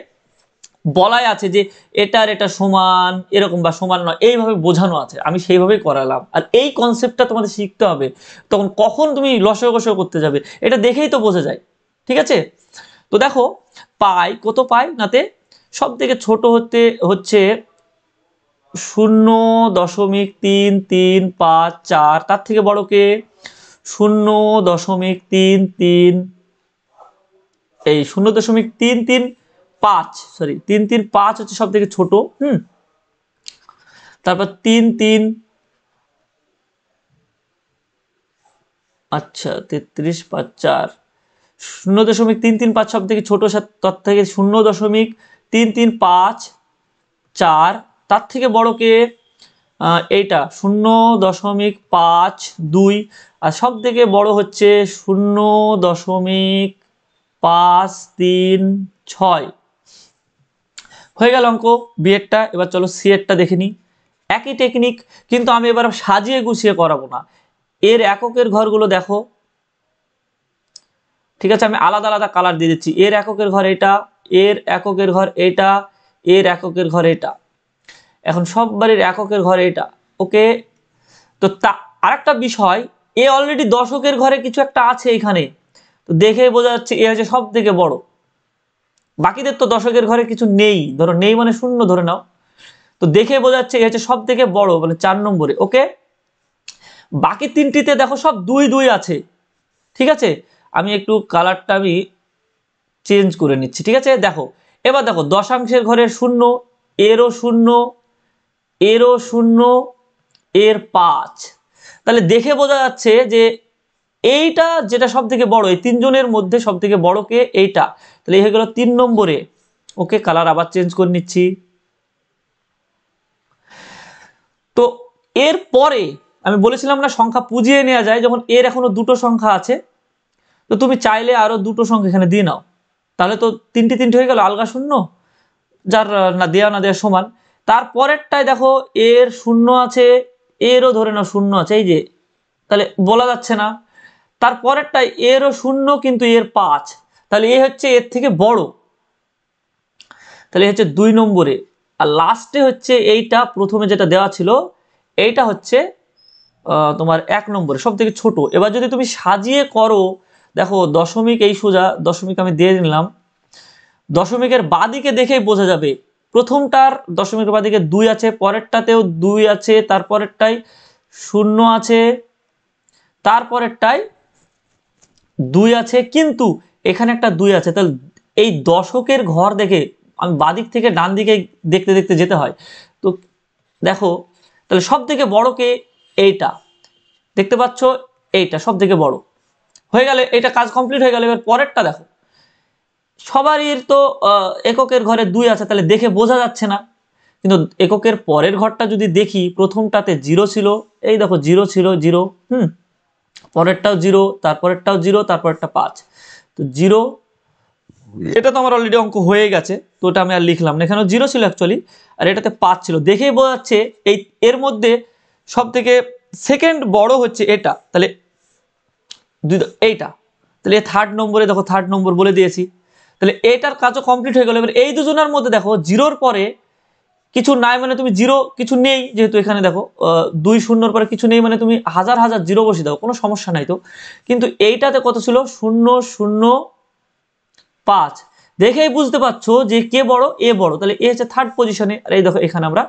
বলাই আছে যে এটার এটা সমান এরকম বা সমান নয় এইভাবে বোঝানো আছে আমি সেইভাবেই করালাম আর এই কনসেপ্টটা তোমাদের শিখতে হবে তখন কখন তুমি লসয় করতে যাবে এটা দেখেই তো বোঝা যায় ঠিক আছে তো দেখো পাই কত পাই নাতে সব থেকে ছোট হতে হচ্ছে শূন্য দশমিক তিন তিন পাঁচ চার তার থেকে বড় কে শূন্য দশমিক তিন তিন এই শূন্য দশমিক তিন তিন পাঁচ সরি তিন তিন পাঁচ হচ্ছে সব থেকে ছোট হুম তারপর তিন তিন আচ্ছা তেত্রিশ পাঁচ চার শূন্য দশমিক তিন তিন পাঁচ সব থেকে ছোটো তার থেকে শূন্য দশমিক তিন তিন পাঁচ চার তার থেকে কে এইটা শূন্য দশমিক পাঁচ দুই আর সব থেকে বড় হচ্ছে শূন্য দশমিক পাঁচ তিন ছয় হয়ে গেল অঙ্ক বিয়েরটা এবার চলো সিয়েরটা দেখে নিই একই টেকনিক কিন্তু আমি এবার সাজিয়ে গুছিয়ে করাবো না এর এককের ঘরগুলো দেখো ঠিক আছে আমি আলাদা আলাদা কালার দিয়ে দিচ্ছি এর এককের ঘর এটা এর এককের ঘর এটা এর এককের ঘর এটা এখন সব বাড়ির এককের ঘর এটা ওকে তো তা আরেকটা বিষয় এ অলরেডি দশকের ঘরে কিছু একটা আছে এখানে তো দেখে বোঝা যাচ্ছে এ হচ্ছে সব থেকে বড় বাকিদের তো দশকের ঘরে কিছু নেই ধরো নেই মানে শূন্য ধরে নাও তো দেখে বোঝাচ্ছে এই হচ্ছে সব থেকে বড় মানে চার নম্বরে ওকে বাকি তিনটিতে দেখো সব দুই দুই আছে ঠিক আছে আমি একটু কালারটা আমি চেঞ্জ করে নিচ্ছি ঠিক আছে দেখো এবার দেখো দশাংশের ঘরে শূন্য এরও শূন্য এরও শূন্য এর পাঁচ তাহলে দেখে বোঝা যাচ্ছে যে এইটা যেটা সব থেকে বড় এই তিনজনের মধ্যে সব থেকে বড় কে এইটা তাহলে এই হয়ে গেল তিন নম্বরে ওকে কালার আবার চেঞ্জ করে নিচ্ছি তো এর পরে আমি বলেছিলাম না সংখ্যা পুজিয়ে নেওয়া যায় যখন এর এখনো দুটো সংখ্যা আছে তো তুমি চাইলে আরো দুটো সংখ্যা এখানে দিয়ে নাও তাহলে তো তিনটি তিনটি হয়ে গেল আলগা শূন্য যার না দেওয়া না দেওয়া সমান তারপরেরটায় দেখো এর শূন্য আছে এরও ধরে নাও শূন্য আছে এই যে তাহলে বলা যাচ্ছে না তার পরেরটা এরও শূন্য কিন্তু এর পাঁচ তাহলে এ হচ্ছে এর থেকে বড় তাহলে হচ্ছে দুই নম্বরে আর লাস্টে হচ্ছে এইটা প্রথমে যেটা দেওয়া ছিল এইটা হচ্ছে তোমার এক নম্বরে সব থেকে ছোট এবার যদি তুমি সাজিয়ে করো দেখো দশমিক এই সোজা দশমিক আমি দিয়ে নিলাম দশমিকের বাদিকে দেখেই বোঝা যাবে প্রথমটার দশমিকের বাদিকে দুই আছে পরেরটাতেও দুই আছে তারপরেরটাই শূন্য আছে তারপরেরটাই দুই আছে কিন্তু এখানে একটা দুই আছে তাহলে এই দশকের ঘর দেখে আমি বাদিক থেকে ডান দিকে দেখতে দেখতে যেতে হয় তো দেখো তাহলে সব থেকে বড় কে এইটা দেখতে পাচ্ছ এইটা সব থেকে বড় হয়ে গেলে এটা কাজ কমপ্লিট হয়ে গেল এবার পরেরটা দেখো সবারই তো এককের ঘরে দুই আছে তাহলে দেখে বোঝা যাচ্ছে না কিন্তু এককের পরের ঘরটা যদি দেখি প্রথমটাতে জিরো ছিল এই দেখো জিরো ছিল জিরো হুম পরেরটাও জিরো তারপরেরটাও জিরো তারপরেরটা পাঁচ তো জিরো এটা তো আমার অলরেডি অঙ্ক হয়ে গেছে তো ওটা আমি আর লিখলাম না এখানেও জিরো ছিল অ্যাকচুয়ালি আর এটাতে পাঁচ ছিল দেখেই বোঝা যাচ্ছে এই এর মধ্যে সব থেকে সেকেন্ড বড় হচ্ছে এটা তাহলে দুই এইটা তাহলে থার্ড নম্বরে দেখো থার্ড নম্বর বলে দিয়েছি তাহলে এটার কাজও কমপ্লিট হয়ে গেল এবার এই দুজনের মধ্যে দেখো জিরোর পরে কিছু নাই মানে তুমি জিরো কিছু নেই যেহেতু এখানে দেখো দুই শূন্যর পরে কিছু নেই মানে তুমি হাজার হাজার জিরো বসে দাও কোনো সমস্যা নাই তো কিন্তু এইটাতে কত ছিল শূন্য শূন্য পাঁচ দেখেই বুঝতে পারছো যে কে বড় এ বড় তাহলে এ হচ্ছে থার্ড পজিশনে আর এই দেখো এখানে আমরা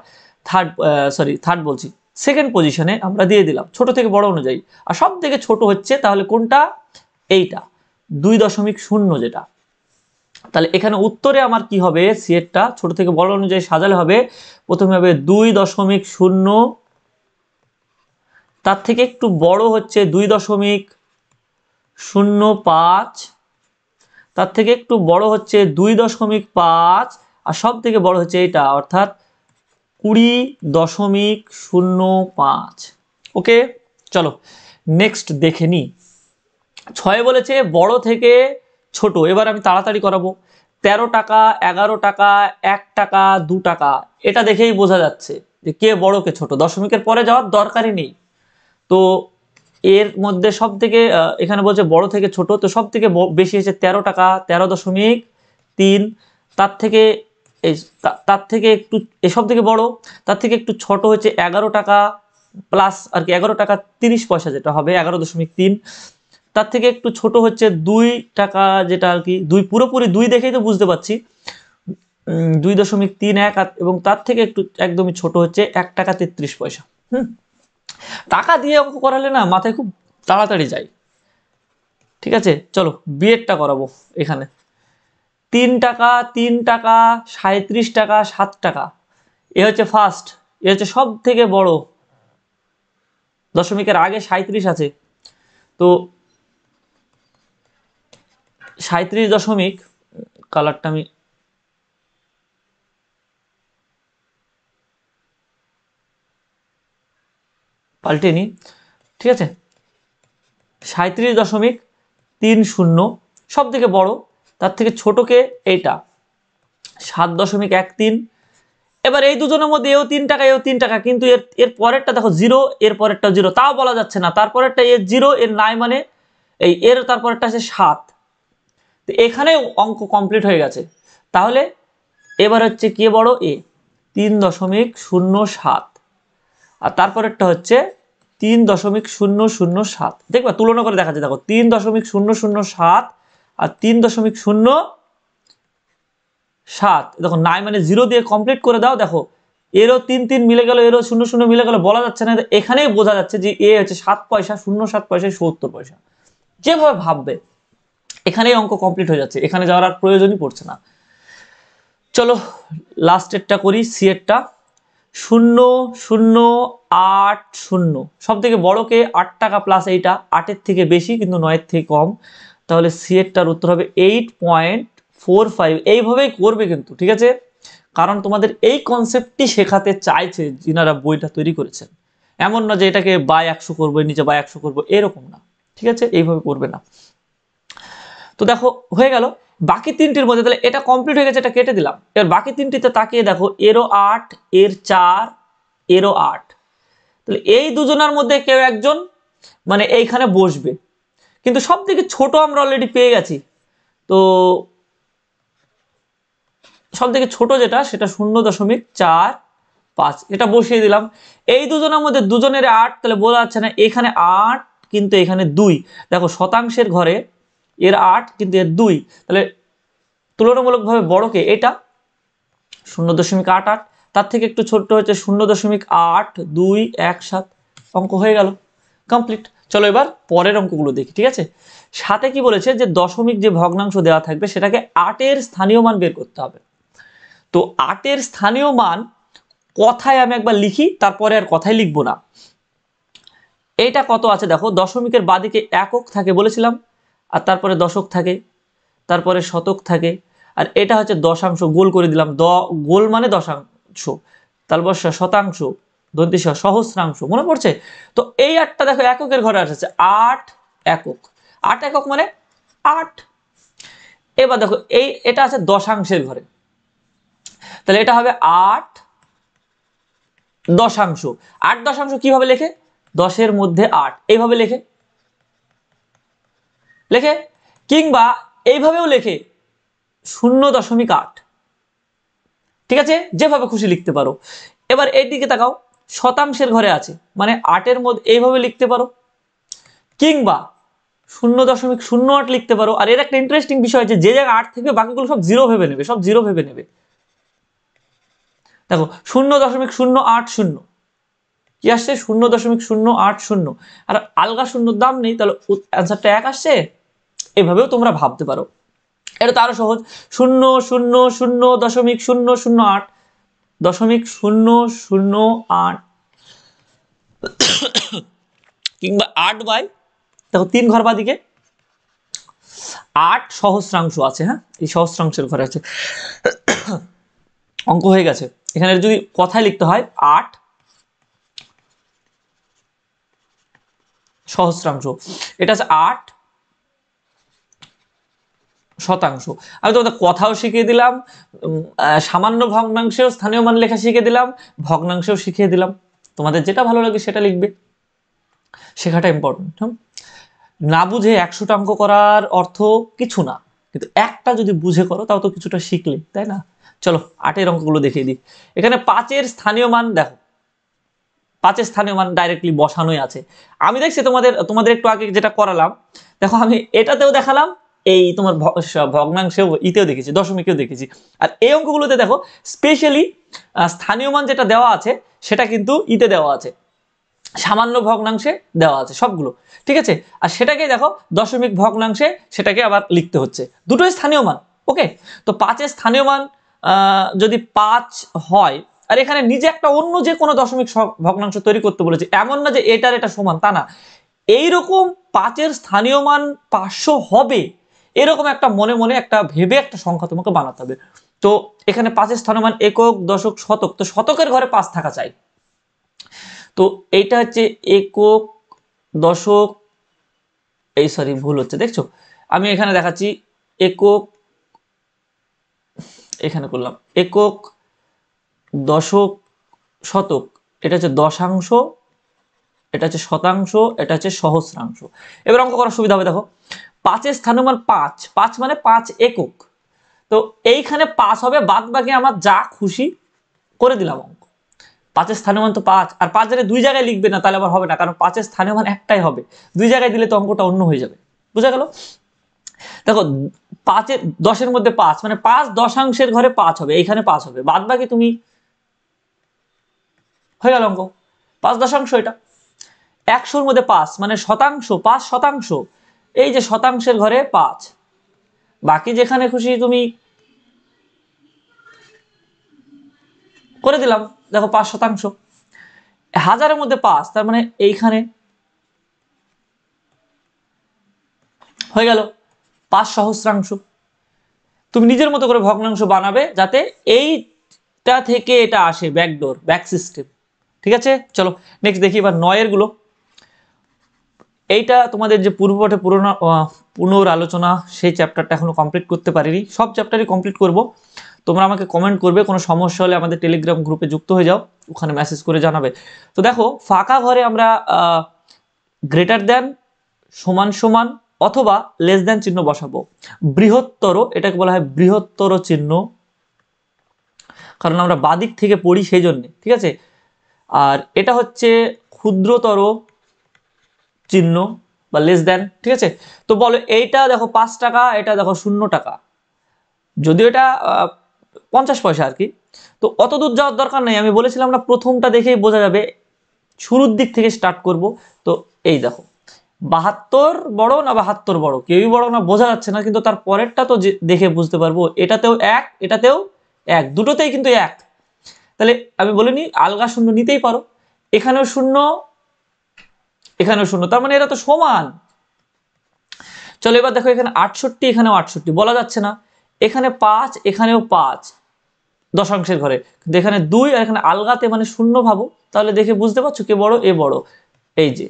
থার্ড সরি থার্ড বলছি সেকেন্ড পজিশনে আমরা দিয়ে দিলাম ছোট থেকে বড় অনুযায়ী আর সব থেকে ছোট হচ্ছে তাহলে কোনটা এইটা দুই দশমিক শূন্য যেটা তাহলে এখানে উত্তরে আমার কি হবে সিয়েটটা ছোট থেকে বড় অনুযায়ী সাজালে হবে প্রথমে হবে দুই দশমিক শূন্য তার থেকে একটু বড় হচ্ছে দুই দশমিক শূন্য পাঁচ তার থেকে একটু বড় হচ্ছে দুই দশমিক পাঁচ আর সব থেকে বড় হচ্ছে এটা অর্থাৎ কুড়ি দশমিক শূন্য পাঁচ ওকে চলো নেক্সট দেখে নি ছয় বলেছে বড় থেকে ছোট এবার আমি তাড়াতাড়ি করাবো তেরো টাকা এগারো টাকা এক টাকা দু টাকা এটা দেখেই বোঝা যাচ্ছে যে কে বড় কে ছোট দশমিকের পরে যাওয়ার দরকারই নেই তো এর মধ্যে সব থেকে এখানে বলছে বড় থেকে ছোট তো সব থেকে বেশি হচ্ছে তেরো টাকা তেরো দশমিক তিন তার থেকে এই তার থেকে একটু এসব থেকে বড় তার থেকে একটু ছোট হচ্ছে এগারো টাকা প্লাস আর কি এগারো টাকা তিরিশ পয়সা যেটা হবে এগারো দশমিক তিন তার থেকে একটু ছোট হচ্ছে দুই টাকা যেটা আর কি দুই পুরোপুরি দুই দেখেই তো বুঝতে পারছি দুই দশমিক তিন এক এবং তার থেকে একটু একদমই ছোট হচ্ছে এক টাকা তেত্রিশ পয়সা হুম টাকা দিয়ে অঙ্ক করালে না মাথায় খুব তাড়াতাড়ি যায় ঠিক আছে চলো বিএডটা করাবো এখানে তিন টাকা তিন টাকা সাঁত্রিশ টাকা সাত টাকা এ হচ্ছে ফার্স্ট এ হচ্ছে সব থেকে বড় দশমিকের আগে সাঁত্রিশ আছে তো সাঁত্রিশ দশমিক কালারটা আমি পাল্টে নিই ঠিক আছে সাঁত্রিশ দশমিক তিন শূন্য সব থেকে বড় তার থেকে ছোটকে এইটা সাত দশমিক এক তিন এবার এই দুজনের মধ্যে এও তিন টাকা এও তিন টাকা কিন্তু এর এর পরেরটা দেখো জিরো এর পরেরটা জিরো তাও বলা যাচ্ছে না তারপরেরটা এর জিরো এর নাই মানে এই এর তারপরেরটা আছে সাত তো এখানে অঙ্ক কমপ্লিট হয়ে গেছে তাহলে এবার হচ্ছে কে বড় এ তিন দশমিক শূন্য সাত আর তারপরেরটা হচ্ছে তিন দশমিক শূন্য শূন্য সাত দেখবা তুলনা করে দেখা যায় দেখো তিন দশমিক শূন্য শূন্য সাত আর তিন দশমিক শূন্য সাত দেখো নাই মানে জিরো দিয়ে কমপ্লিট করে দাও দেখো এরও তিন তিন মিলে গেল এরও শূন্য শূন্য মিলে গেল বলা যাচ্ছে না এখানেই বোঝা যাচ্ছে যে এ হচ্ছে সাত পয়সা শূন্য সাত পয়সা সত্তর পয়সা যেভাবে ভাববে এখানেই অঙ্ক কমপ্লিট হয়ে যাচ্ছে এখানে যাওয়ার আর প্রয়োজনই পড়ছে না চলো লাস্টেরটা করি সি এরটা শূন্য শূন্য আট শূন্য সব থেকে বড়কে আট টাকা প্লাস এইটা আটের থেকে বেশি কিন্তু নয়ের থেকে কম তাহলে সি এরটার উত্তর হবে এইট পয়েন্ট ফোর ফাইভ এইভাবেই করবে কিন্তু ঠিক আছে কারণ তোমাদের এই কনসেপ্টটি শেখাতে চাইছে যিনারা বইটা তৈরি করেছেন এমন না যে এটাকে বাই একশো করবো নিচে বাই একশো করবো এরকম না ঠিক আছে এইভাবে করবে না তো দেখো হয়ে গেল বাকি তিনটির মধ্যে তাহলে এটা কমপ্লিট হয়ে গেছে এটা কেটে দিলাম এবার বাকি তিনটিতে তাকিয়ে দেখো এরও আট এর চার এরও আট তাহলে এই দুজনের মধ্যে কেউ একজন মানে এইখানে বসবে কিন্তু সব থেকে ছোটো আমরা অলরেডি পেয়ে গেছি তো সব থেকে ছোটো যেটা সেটা শূন্য দশমিক চার পাঁচ এটা বসিয়ে দিলাম এই দুজনের মধ্যে দুজনের আট তাহলে বলা যাচ্ছে না এখানে আট কিন্তু এখানে দুই দেখো শতাংশের ঘরে এর আট কিন্তু এর দুই তাহলে তুলনামূলকভাবে বড়কে এটা শূন্য দশমিক আট আট তার থেকে একটু ছোট্ট হচ্ছে শূন্য দশমিক আট দুই এক সাত অঙ্ক হয়ে গেল কমপ্লিট চলো এবার পরের অঙ্কগুলো দেখি ঠিক আছে সাথে কি বলেছে যে দশমিক যে ভগ্নাংশ দেওয়া থাকবে সেটাকে আটের স্থানীয় মান বের করতে হবে তো আটের স্থানীয় মান কথায় আমি একবার লিখি তারপরে আর কথায় লিখবো না এটা কত আছে দেখো দশমিকের বাদিকে একক থাকে বলেছিলাম আর তারপরে দশক থাকে তারপরে শতক থাকে আর এটা হচ্ছে দশাংশ গোল করে দিলাম দ গোল মানে দশাংশ তারপর শতাংশ দন্তিস সহস্রাংশ মনে পড়ছে তো এই আটটা দেখো এককের ঘরে আসছে আট একক আট একক মানে আট এবার দেখো এই এটা আছে দশাংশের ঘরে তাহলে এটা হবে আট দশাংশ আট দশাংশ কিভাবে লেখে দশের মধ্যে আট এইভাবে লেখে লেখে কিংবা এইভাবেও লেখে শূন্য দশমিক আট ঠিক আছে যেভাবে খুশি লিখতে পারো এবার এই দিকে তাকাও শতাংশের ঘরে আছে মানে আটের মধ্যে এইভাবে লিখতে পারো কিংবা শূন্য দশমিক শূন্য আট লিখতে পারো আর এর একটা ইন্টারেস্টিং বিষয় যে জায়গায় আট থেকে বাকিগুলো সব জিরো ভেবে নেবে সব জিরো ভেবে নেবে দেখো শূন্য দশমিক শূন্য আট শূন্য কি আসছে শূন্য দশমিক শূন্য আট শূন্য আর আলগা শূন্য দাম নেই তাহলে অ্যান্সারটা এক আসছে এভাবেও তোমরা ভাবতে পারো এটা তো আরো সহজ শূন্য শূন্য শূন্য দশমিক শূন্য শূন্য আট দশমিক শূন্য শূন্য আট কিংবা আট বাই দেখো তিন ঘর বাদিকে আট সহস্রাংশ আছে হ্যাঁ এই সহস্রাংশের ঘরে আছে অঙ্ক হয়ে গেছে এখানে যদি কথায় লিখতে হয় আট সহস্রাংশ এটা আছে আট শতাংশ আমি তোমাদের কথাও শিখিয়ে দিলাম সামান্য ভগ্নাংশেও স্থানীয় মান লেখা শিখিয়ে দিলাম ভগ্নাংশেও শিখিয়ে দিলাম তোমাদের যেটা ভালো লাগে সেটা লিখবে শেখাটা ইম্পর্টেন্ট না বুঝে একশোটা অঙ্ক করার অর্থ কিছু না কিন্তু একটা যদি বুঝে করো তাও তো কিছুটা শিখলে তাই না চলো আটের অঙ্কগুলো দেখিয়ে দিই এখানে পাঁচের স্থানীয় মান দেখো পাঁচের স্থানীয় মান ডাইরেক্টলি বসানোই আছে আমি দেখছি তোমাদের তোমাদের একটু আগে যেটা করালাম দেখো আমি এটাতেও দেখালাম এই তোমার ভগ্নাংশেও ইতেও দেখেছি দশমিকেও দেখেছি আর এই অঙ্কগুলোতে দেখো স্পেশালি স্থানীয় মান যেটা দেওয়া আছে সেটা কিন্তু ইতে দেওয়া আছে সামান্য ভগ্নাংশে দেওয়া আছে সবগুলো ঠিক আছে আর সেটাকে দেখো দশমিক ভগ্নাংশে সেটাকে আবার লিখতে হচ্ছে দুটোই স্থানীয় মান ওকে তো পাঁচের স্থানীয় মান যদি পাঁচ হয় আর এখানে নিজে একটা অন্য যে কোনো দশমিক ভগ্নাংশ তৈরি করতে বলেছে এমন না যে এটার এটা সমান তা না এইরকম পাঁচের স্থানীয় মান পাঁচশো হবে এরকম একটা মনে মনে একটা ভেবে একটা সংখ্যা তোমাকে বানাতে হবে তো এখানে পাঁচের মান একক দশক শতক তো শতকের ঘরে পাঁচ থাকা চাই তো এইটা হচ্ছে একক দশক এই সরি ভুল হচ্ছে দেখছো আমি এখানে দেখাচ্ছি একক এখানে করলাম একক দশক শতক এটা হচ্ছে দশাংশ এটা হচ্ছে শতাংশ এটা হচ্ছে সহস্রাংশ এবার অঙ্ক করার সুবিধা হবে দেখো পাঁচের স্থান নম্বর পাঁচ পাঁচ মানে পাঁচ একক তো এইখানে পাঁচ হবে বাদ বাকি আমার যা খুশি করে দিলাম অঙ্ক পাঁচের স্থানে মান তো পাঁচ আর পাঁচ জানে দুই জায়গায় লিখবে না তাহলে আবার হবে না কারণ পাঁচের স্থানে মান একটাই হবে দুই জায়গায় দিলে তো অঙ্কটা অন্য হয়ে যাবে বুঝা গেল দেখো পাঁচের দশের মধ্যে পাঁচ মানে পাঁচ দশাংশের ঘরে পাঁচ হবে এইখানে পাঁচ হবে বাদ বাকি তুমি হয়ে গেল অঙ্ক পাঁচ দশাংশ এটা একশোর মধ্যে পাঁচ মানে শতাংশ পাঁচ শতাংশ এই যে শতাংশের ঘরে পাঁচ বাকি যেখানে খুশি তুমি করে দিলাম দেখো পাঁচ শতাংশ হাজারের মধ্যে পাঁচ তার মানে এইখানে হয়ে গেল পাঁচ সহস্রাংশ তুমি নিজের মতো করে ভগ্নাংশ বানাবে যাতে এইটা থেকে এটা আসে ব্যাকডোর ব্যাক সিস্টেম ঠিক আছে চলো নেক্সট দেখি এবার নয়ের গুলো এইটা তোমাদের যে পূর্বপটে পুরোনো পুনর আলোচনা সেই চ্যাপ্টারটা এখনও কমপ্লিট করতে পারিনি সব চ্যাপ্টারই কমপ্লিট করব তোমরা আমাকে কমেন্ট করবে কোনো সমস্যা হলে আমাদের টেলিগ্রাম গ্রুপে যুক্ত হয়ে যাও ওখানে মেসেজ করে জানাবে তো দেখো ফাঁকা ঘরে আমরা গ্রেটার দ্যান সমান সমান অথবা লেস দ্যান চিহ্ন বসাবো বৃহত্তর এটাকে বলা হয় বৃহত্তর চিহ্ন কারণ আমরা বাদিক থেকে পড়ি সেই জন্যে ঠিক আছে আর এটা হচ্ছে ক্ষুদ্রতর চিহ্ন বা লেস দেন ঠিক আছে তো বলো এইটা দেখো পাঁচ টাকা এটা দেখো শূন্য টাকা যদিও এটা পঞ্চাশ পয়সা আর কি তো অত দূর যাওয়ার দরকার নেই আমি বলেছিলাম না প্রথমটা দেখেই বোঝা যাবে শুরুর দিক থেকে স্টার্ট করব তো এই দেখো বাহাত্তর বড় না বাহাত্তর বড় কেউই বড় না বোঝা যাচ্ছে না কিন্তু তার পরেরটা তো দেখে বুঝতে পারবো এটাতেও এক এটাতেও এক দুটোতেই কিন্তু এক তাহলে আমি বলিনি আলগা শূন্য নিতেই পারো এখানেও শূন্য এখানেও শূন্য তার মানে এরা তো সমান চলো এবার দেখো এখানে আটষট্টি এখানেও আটষট্টি বলা যাচ্ছে না এখানে পাঁচ এখানেও পাঁচ দশাংশের ঘরে কিন্তু এখানে দুই আর এখানে আলগাতে মানে শূন্য ভাবো তাহলে দেখে বুঝতে পারছো কে বড় এ বড় এই যে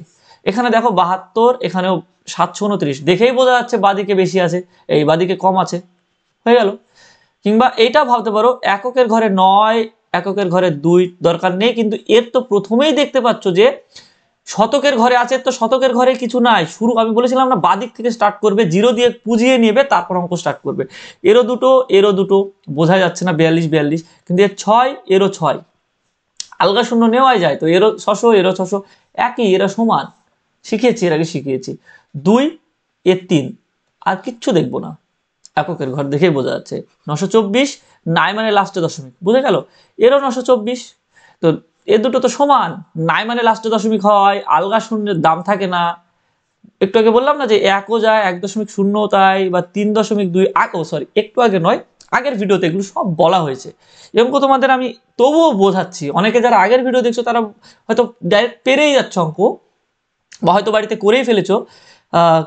এখানে দেখো বাহাত্তর এখানেও সাতশো উনত্রিশ দেখেই বোঝা যাচ্ছে বাদিকে বেশি আছে এই বাদিকে কম আছে হয়ে গেল কিংবা এটা ভাবতে পারো এককের ঘরে নয় এককের ঘরে দুই দরকার নেই কিন্তু এর তো প্রথমেই দেখতে পাচ্ছ যে শতকের ঘরে আছে তো শতকের ঘরে কিছু নাই শুরু আমি বলেছিলাম না বাদিক থেকে স্টার্ট করবে জিরো দিয়ে পুজিয়ে নেবে তারপর অঙ্ক স্টার্ট করবে এরও দুটো এরও দুটো বোঝা যাচ্ছে না বিয়াল্লিশ বিয়াল্লিশ কিন্তু এর ছয় এরও ছয় আলগা শূন্য নেওয়াই যায় তো এরও ছশো এরও ছশো একই এরা সমান শিখিয়েছি এর আগে শিখিয়েছি দুই এর তিন আর কিচ্ছু দেখবো না এককের ঘর দেখেই বোঝা যাচ্ছে নশো চব্বিশ নাই মানে লাস্টে দশমিক বুঝে গেল এরও নশো চব্বিশ তো এ দুটো তো সমান নাই মানে লাস্টে দশমিক হয় আলগা শূন্যের দাম থাকে না একটু আগে বললাম না যে একও যায় এক দশমিক শূন্য তাই বা তিন দশমিক দুই আগও সরি একটু আগে নয় আগের ভিডিওতে এগুলো সব বলা হয়েছে এবং তোমাদের আমি তবুও বোঝাচ্ছি অনেকে যারা আগের ভিডিও দেখছো তারা হয়তো ডাইরেক্ট পেরেই যাচ্ছে অঙ্ক বা হয়তো বাড়িতে করেই ফেলেছো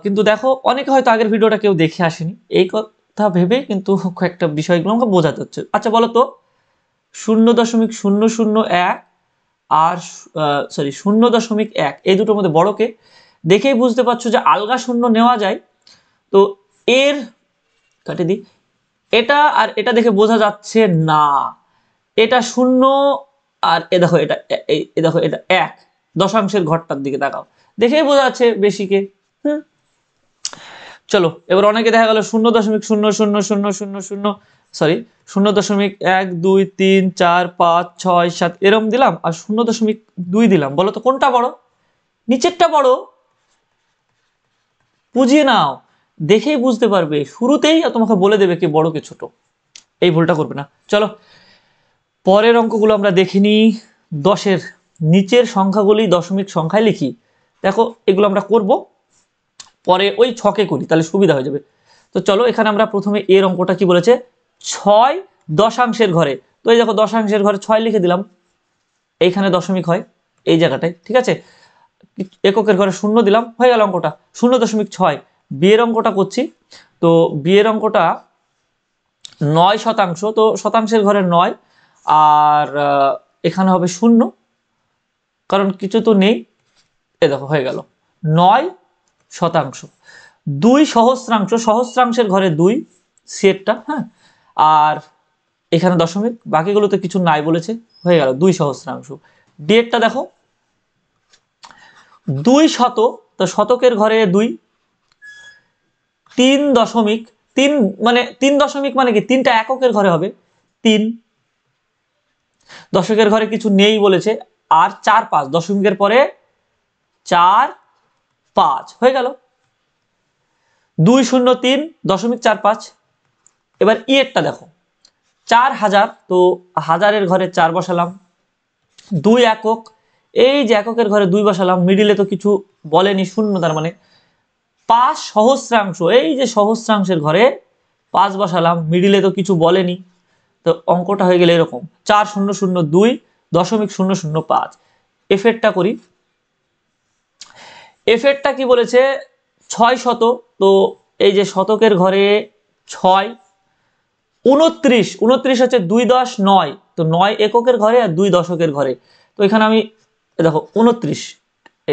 কিন্তু দেখো অনেকে হয়তো আগের ভিডিওটা কেউ দেখে আসেনি এই কথা ভেবেই কিন্তু কয়েকটা বিষয়গুলো আমাকে বোঝাতে হচ্ছে আচ্ছা বলো তো শূন্য দশমিক শূন্য শূন্য এক আর সরি শূন্য দশমিক এক এই দুটোর মধ্যে বড়কে দেখেই বুঝতে পারছো যে আলগা শূন্য নেওয়া যায় তো এর কাটে দিই এটা আর এটা দেখে বোঝা যাচ্ছে না এটা শূন্য আর এ দেখো এটা এ দেখো এটা এক দশাংশের ঘরটার দিকে তাকাও দেখেই বোঝা যাচ্ছে বেশিকে হ্যাঁ চলো এবার অনেকে দেখা গেল শূন্য দশমিক শূন্য শূন্য শূন্য শূন্য শূন্য সরি শূন্য দশমিক এক দুই তিন চার পাঁচ ছয় সাত এরম দিলাম আর শূন্য দশমিক দুই দিলাম বলো তো কোনটা বড় নিচেরটা বড় বুঝিয়ে নাও দেখেই বুঝতে পারবে শুরুতেই তোমাকে বলে দেবে কি বড় কি ছোট এই ভুলটা করবে না চলো পরের অঙ্কগুলো আমরা দেখিনি দশের নিচের সংখ্যাগুলি দশমিক সংখ্যায় লিখি দেখো এগুলো আমরা করবো পরে ওই ছকে করি তাহলে সুবিধা হয়ে যাবে তো চলো এখানে আমরা প্রথমে এর অঙ্কটা কি বলেছে ছয় দশাংশের ঘরে তো এই দেখো দশাংশের ঘরে ছয় লিখে দিলাম এইখানে দশমিক হয় এই জায়গাটায় ঠিক আছে এককের ঘরে শূন্য দিলাম হয়ে গেল অঙ্কটা শূন্য দশমিক ছয় বিয়ের অঙ্কটা করছি তো বিয়ের অঙ্কটা নয় শতাংশ তো শতাংশের ঘরে নয় আর এখানে হবে শূন্য কারণ কিছু তো নেই এ দেখো হয়ে গেল নয় শতাংশ দুই সহস্রাংশ সহস্রাংশের ঘরে দুই সেটটা হ্যাঁ আর এখানে দশমিক বাকিগুলোতে কিছু নাই বলেছে হয়ে গেল দুই সহস্রাংশ ডেটটা দেখো দুই শত তো শতকের ঘরে দুই তিন দশমিক তিন মানে তিন দশমিক মানে কি তিনটা এককের ঘরে হবে তিন দশকের ঘরে কিছু নেই বলেছে আর চার পাঁচ দশমিকের পরে চার পাঁচ হয়ে গেল দুই শূন্য তিন দশমিক চার পাঁচ এবার ইয়েরটা e দেখো চার হাজার তো হাজারের ঘরে চার বসালাম দুই একক এই যে এককের ঘরে দুই বসালাম মিডিলে তো কিছু বলেনি শূন্য তার মানে পাঁচ সহস্রাংশ এই যে সহস্রাংশের ঘরে পাঁচ বসালাম মিডিলে তো কিছু বলেনি তো অঙ্কটা হয়ে গেলে এরকম চার শূন্য শূন্য দুই দশমিক শূন্য শূন্য পাঁচ এফেরটা করি এফেক্টটা কি বলেছে ছয় শত তো এই যে শতকের ঘরে ছয় উনত্রিশ উনত্রিশ হচ্ছে দুই দশ নয় তো নয় এককের ঘরে আর দুই দশকের ঘরে তো এখানে আমি দেখো উনত্রিশ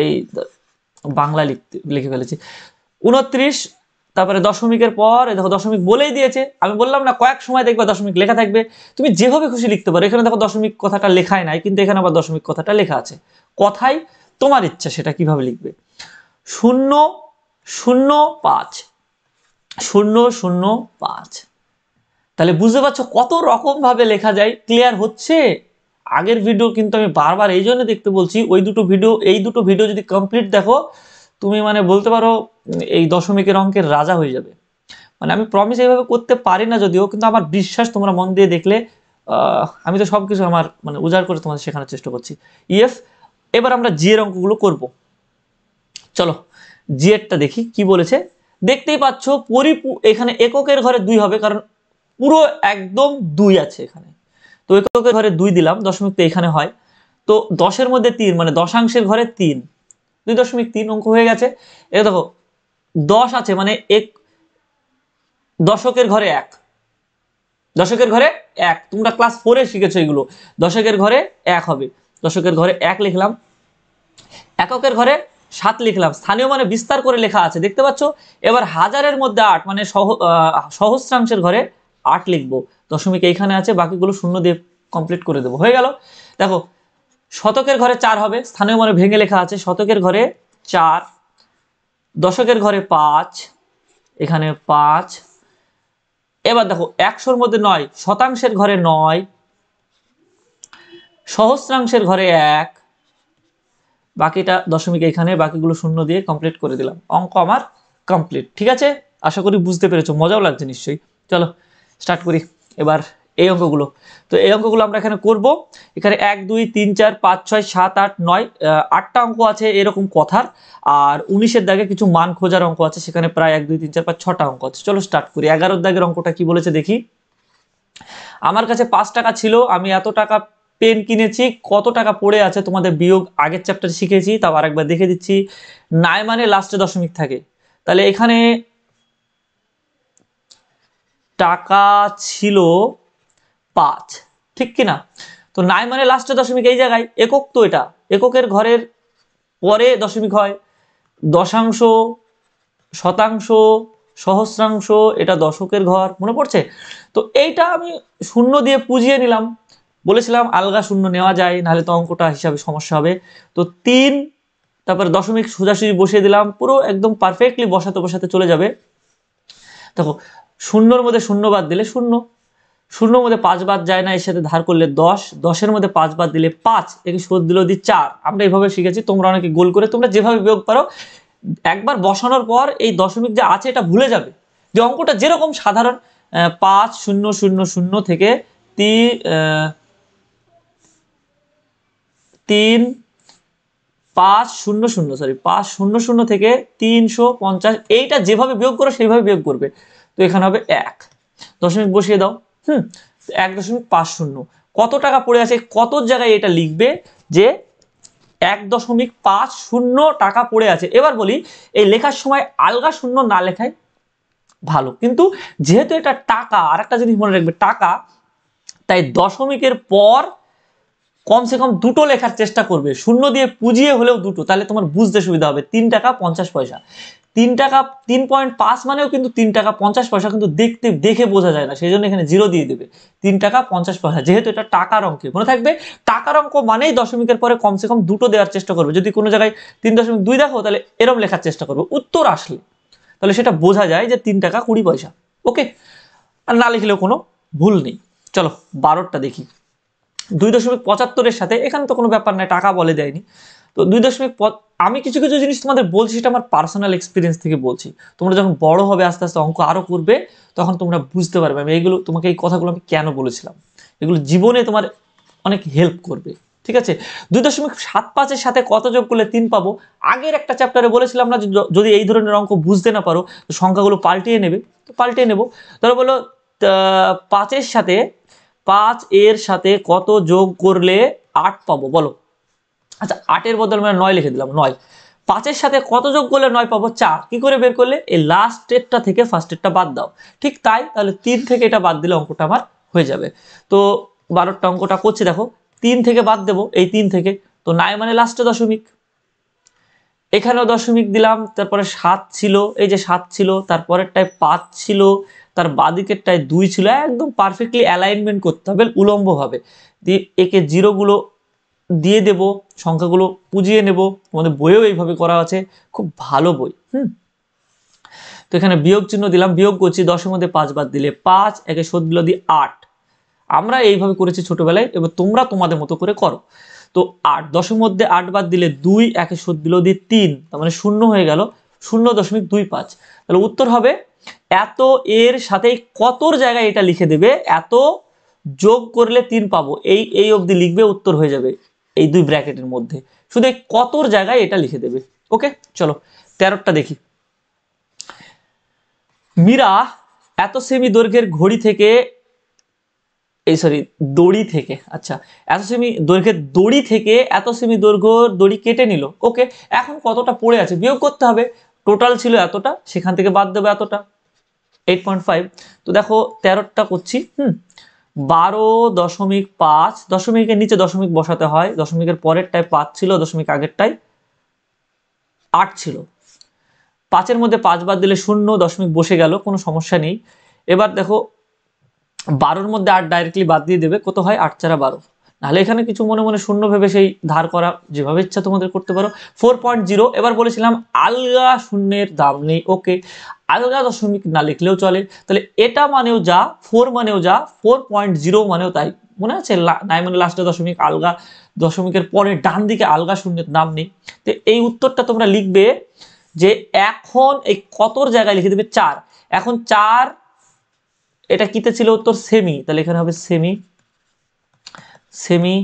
এই বাংলা লিখতে লিখে ফেলেছি উনত্রিশ তারপরে দশমিকের পর দেখো দশমিক বলেই দিয়েছে আমি বললাম না কয়েক সময় দেখবে দশমিক লেখা থাকবে তুমি যেভাবে খুশি লিখতে পারো এখানে দেখো দশমিক কথাটা লেখায় নাই কিন্তু এখানে আবার দশমিক কথাটা লেখা আছে কথাই তোমার ইচ্ছা সেটা কিভাবে লিখবে শূন্য শূন্য পাঁচ শূন্য শূন্য পাঁচ তাহলে বুঝতে পারছো কত রকমভাবে লেখা যায় ক্লিয়ার হচ্ছে আগের ভিডিও কিন্তু আমি বারবার এই জন্য দেখতে বলছি ওই দুটো ভিডিও এই দুটো ভিডিও যদি কমপ্লিট দেখো তুমি মানে বলতে পারো এই দশমিকের অঙ্কের রাজা হয়ে যাবে মানে আমি প্রমিস এইভাবে করতে পারি না যদিও কিন্তু আমার বিশ্বাস তোমরা মন দিয়ে দেখলে আমি তো সব কিছু আমার মানে উজাড় করে তোমাদের শেখানোর চেষ্টা করছি ইয়েস এবার আমরা জিয়ের অঙ্কগুলো করব চলো জিয়েরটা দেখি কি বলেছে দেখতেই পাচ্ছ পরিপু এখানে এককের ঘরে দুই হবে কারণ পুরো একদম দুই আছে এখানে তো এককের ঘরে দুই দিলাম দশমিক তো এখানে হয় তো দশের মধ্যে তিন মানে দশাংশের ঘরে তিন দুই দশমিক তিন অঙ্ক হয়ে গেছে এ দেখো দশ আছে মানে এক দশকের ঘরে এক দশকের ঘরে এক তোমরা ক্লাস ফোরে শিখেছো এগুলো দশকের ঘরে এক হবে দশকের ঘরে এক লিখলাম এককের ঘরে সাত লিখলাম স্থানীয় মানে বিস্তার করে লেখা আছে দেখতে পাচ্ছ এবার হাজারের মধ্যে আট মানে সহস্রাংশের ঘরে আট লিখবো দশমিক এইখানে আছে বাকিগুলো শূন্য দিয়ে কমপ্লিট করে দেবো হয়ে গেল দেখো শতকের ঘরে চার হবে স্থানীয় মানে ভেঙে লেখা আছে শতকের ঘরে চার দশকের ঘরে পাঁচ এখানে পাঁচ এবার দেখো একশোর মধ্যে নয় শতাংশের ঘরে নয় সহস্রাংশের ঘরে এক বাকিটা দশমিক এখানে বাকিগুলো শূন্য দিয়ে কমপ্লিট করে দিলাম অঙ্ক আমার কমপ্লিট ঠিক আছে আশা করি বুঝতে পেরেছো মজাও লাগছে নিশ্চয়ই চলো স্টার্ট করি এবার এই অঙ্কগুলো তো এই অঙ্কগুলো আমরা এখানে করব এখানে এক দুই তিন চার পাঁচ ছয় সাত আট নয় আটটা অঙ্ক আছে এরকম কথার আর উনিশের দাগে কিছু মান খোঁজার অঙ্ক আছে সেখানে প্রায় এক দুই তিন চার পাঁচ ছটা অঙ্ক আছে চলো স্টার্ট করি এগারোর দাগের অঙ্কটা কি বলেছে দেখি আমার কাছে পাঁচ টাকা ছিল আমি এত টাকা পেন কিনেছি কত টাকা পড়ে আছে তোমাদের বিয়োগ আগের চ্যাপ্টার শিখেছি তাও আরেকবার দেখে দিচ্ছি নাই মানে লাস্টে দশমিক থাকে তাহলে এখানে টাকা ছিল পাঁচ ঠিক কিনা তো নাই মানে লাস্টে দশমিক এই জায়গায় একক তো এটা এককের ঘরের পরে দশমিক হয় দশাংশ শতাংশ সহস্রাংশ এটা দশকের ঘর মনে পড়ছে তো এইটা আমি শূন্য দিয়ে পুজিয়ে নিলাম বলেছিলাম আলগা শূন্য নেওয়া যায় নাহলে তো অঙ্কটা হিসাবে সমস্যা হবে তো তিন তারপরে দশমিক সোজাসুজি বসিয়ে দিলাম পুরো একদম পারফেক্টলি বসাতে বসাতে চলে যাবে দেখো শূন্যর মধ্যে শূন্য বাদ দিলে শূন্য শূন্যর মধ্যে পাঁচ বাদ যায় না এর সাথে ধার করলে দশ দশের মধ্যে পাঁচ বাদ দিলে পাঁচ একে সোধ দিল দি চার আমরা এইভাবে শিখেছি তোমরা অনেকে গোল করে তোমরা যেভাবে বিয়োগ পারো একবার বসানোর পর এই দশমিক যে আছে এটা ভুলে যাবে যে অঙ্কটা যেরকম সাধারণ পাঁচ শূন্য শূন্য শূন্য থেকে তি তিন পাঁচ শূন্য শূন্য সরি পাঁচ শূন্য শূন্য থেকে তিনশো পঞ্চাশ এইটা যেভাবে বিয়োগ করো সেইভাবে বিয়োগ করবে তো এখানে হবে এক দশমিক বসিয়ে দাও হুম এক দশমিক পাঁচ শূন্য কত টাকা পড়ে আছে কত জায়গায় এটা লিখবে যে এক দশমিক পাঁচ শূন্য টাকা পড়ে আছে এবার বলি এই লেখার সময় আলগা শূন্য না লেখায় ভালো কিন্তু যেহেতু এটা টাকা আর একটা জিনিস মনে রাখবে টাকা তাই দশমিকের পর কমসে কম দুটো লেখার চেষ্টা করবে শূন্য দিয়ে পুজিয়ে হলেও দুটো তাহলে তোমার বুঝতে সুবিধা হবে তিন টাকা পঞ্চাশ পয়সা তিন টাকা তিন পয়েন্ট পাঁচ মানেও কিন্তু তিন টাকা পঞ্চাশ পয়সা কিন্তু দেখতে দেখে বোঝা যায় না সেই জন্য এখানে জিরো দিয়ে দেবে তিন টাকা পঞ্চাশ পয়সা যেহেতু এটা টাকার অঙ্কে মনে থাকবে টাকার অঙ্ক মানেই দশমিকের পরে কমসে কম দুটো দেওয়ার চেষ্টা করবে যদি কোনো জায়গায় তিন দশমিক দুই দেখো তাহলে এরম লেখার চেষ্টা করবে উত্তর আসলে তাহলে সেটা বোঝা যায় যে তিন টাকা কুড়ি পয়সা ওকে আর না লিখলেও কোনো ভুল নেই চলো বারোটা দেখি দুই দশমিক পঁচাত্তরের সাথে এখানে তো কোনো ব্যাপার নাই টাকা বলে দেয়নি তো দুই দশমিক আমি কিছু কিছু জিনিস তোমাদের বলছি সেটা আমার পার্সোনাল এক্সপিরিয়েন্স থেকে বলছি তোমরা যখন বড় হবে আস্তে আস্তে অঙ্ক আরও করবে তখন তোমরা বুঝতে পারবে আমি এইগুলো তোমাকে এই কথাগুলো আমি কেন বলেছিলাম এগুলো জীবনে তোমার অনেক হেল্প করবে ঠিক আছে দুই দশমিক সাত পাঁচের সাথে কত যোগ করলে তিন পাবো আগের একটা চ্যাপ্টারে বলেছিলাম না যদি এই ধরনের অঙ্ক বুঝতে না পারো সংখ্যাগুলো পাল্টিয়ে নেবে তো পাল্টিয়ে নেবো ধরো বলো পাঁচের সাথে পাঁচ এর সাথে কত যোগ করলে আট পাবো বলো আচ্ছা আটের বদল মানে নয় লিখে দিলাম নয় পাঁচের সাথে কত যোগ করলে নয় পাবো চার কি করে বের করলে এই লাস্ট এরটা থেকে ফার্স্ট এরটা বাদ দাও ঠিক তাই তাহলে তিন থেকে এটা বাদ দিলে অঙ্কটা আমার হয়ে যাবে তো বারোটা অঙ্কটা করছে দেখো তিন থেকে বাদ দেব এই তিন থেকে তো নয় মানে লাস্টে দশমিক এখানেও দশমিক দিলাম তারপরে সাত ছিল এই যে সাত ছিল তারপরেরটায় পাঁচ ছিল তার বাঁদিকেরটায় দুই ছিল একদম পারফেক্টলি অ্যালাইনমেন্ট করতে হবে উলম্বভাবে দিয়ে একে জিরোগুলো দিয়ে দেব সংখ্যাগুলো পুজিয়ে নেব আমাদের বইও এইভাবে করা আছে খুব ভালো বই হুম তো এখানে বিয়োগ চিহ্ন দিলাম বিয়োগ করছি দশের মধ্যে পাঁচবার দিলে পাঁচ একে শোধ দিল দিয়ে আট আমরা এইভাবে করেছি ছোটোবেলায় এবার তোমরা তোমাদের মতো করে করো তো আট দশের মধ্যে আট বার দিলে দুই একে শোধ দিল দিয়ে তিন তার মানে শূন্য হয়ে গেল শূন্য দশমিক দুই পাঁচ তাহলে উত্তর হবে এত এর সাথে কতর জায়গায় এটা লিখে দেবে এত যোগ করলে তিন পাবো এই এই অবধি লিখবে উত্তর হয়ে যাবে এই দুই ব্র্যাকেটের মধ্যে শুধু এই কতর জায়গায় এটা লিখে দেবে ওকে চলো তেরোটা দেখি মীরা এত সেমি দৈর্ঘ্যের ঘড়ি থেকে এই সরি দড়ি থেকে আচ্ছা এত সেমি দৈর্ঘ্যের দড়ি থেকে এত সেমি দৈর্ঘ্য দড়ি কেটে নিল ওকে এখন কতটা পড়ে আছে বিয়োগ করতে হবে টোটাল ছিল এতটা সেখান থেকে বাদ দেবে এতটা এইট পয়েন্ট ফাইভ তো দেখো তেরোটা করছি হুম বারো দশমিক পাঁচ দশমিকের নিচে দশমিক বসাতে হয় দশমিকের পরেরটায় পাঁচ ছিল দশমিক আগেরটায় আট ছিল পাঁচের মধ্যে পাঁচ বাদ দিলে শূন্য দশমিক বসে গেল কোনো সমস্যা নেই এবার দেখো বারোর মধ্যে আট ডাইরেক্টলি বাদ দিয়ে দেবে কত হয় আট চারা বারো নাহলে এখানে কিছু মনে মনে শূন্য ভেবে সেই ধার করা যেভাবে ইচ্ছা তোমাদের করতে পারো ফোর পয়েন্ট জিরো এবার বলেছিলাম আলগা শূন্যের দাম নেই ওকে আলগা দশমিক না লিখলেও চলে তাহলে এটা মানেও যা ফোর মানেও যা ফোর পয়েন্ট জিরো মানেও তাই মনে আছে নাই মানে লাস্টে দশমিক আলগা দশমিকের পরে ডান দিকে আলগা শূন্যের নাম নেই তো এই উত্তরটা তোমরা লিখবে যে এখন এই কতর জায়গায় লিখে দেবে চার এখন চার এটা কিতে ছিল উত্তর সেমি তাহলে এখানে হবে সেমি সেমি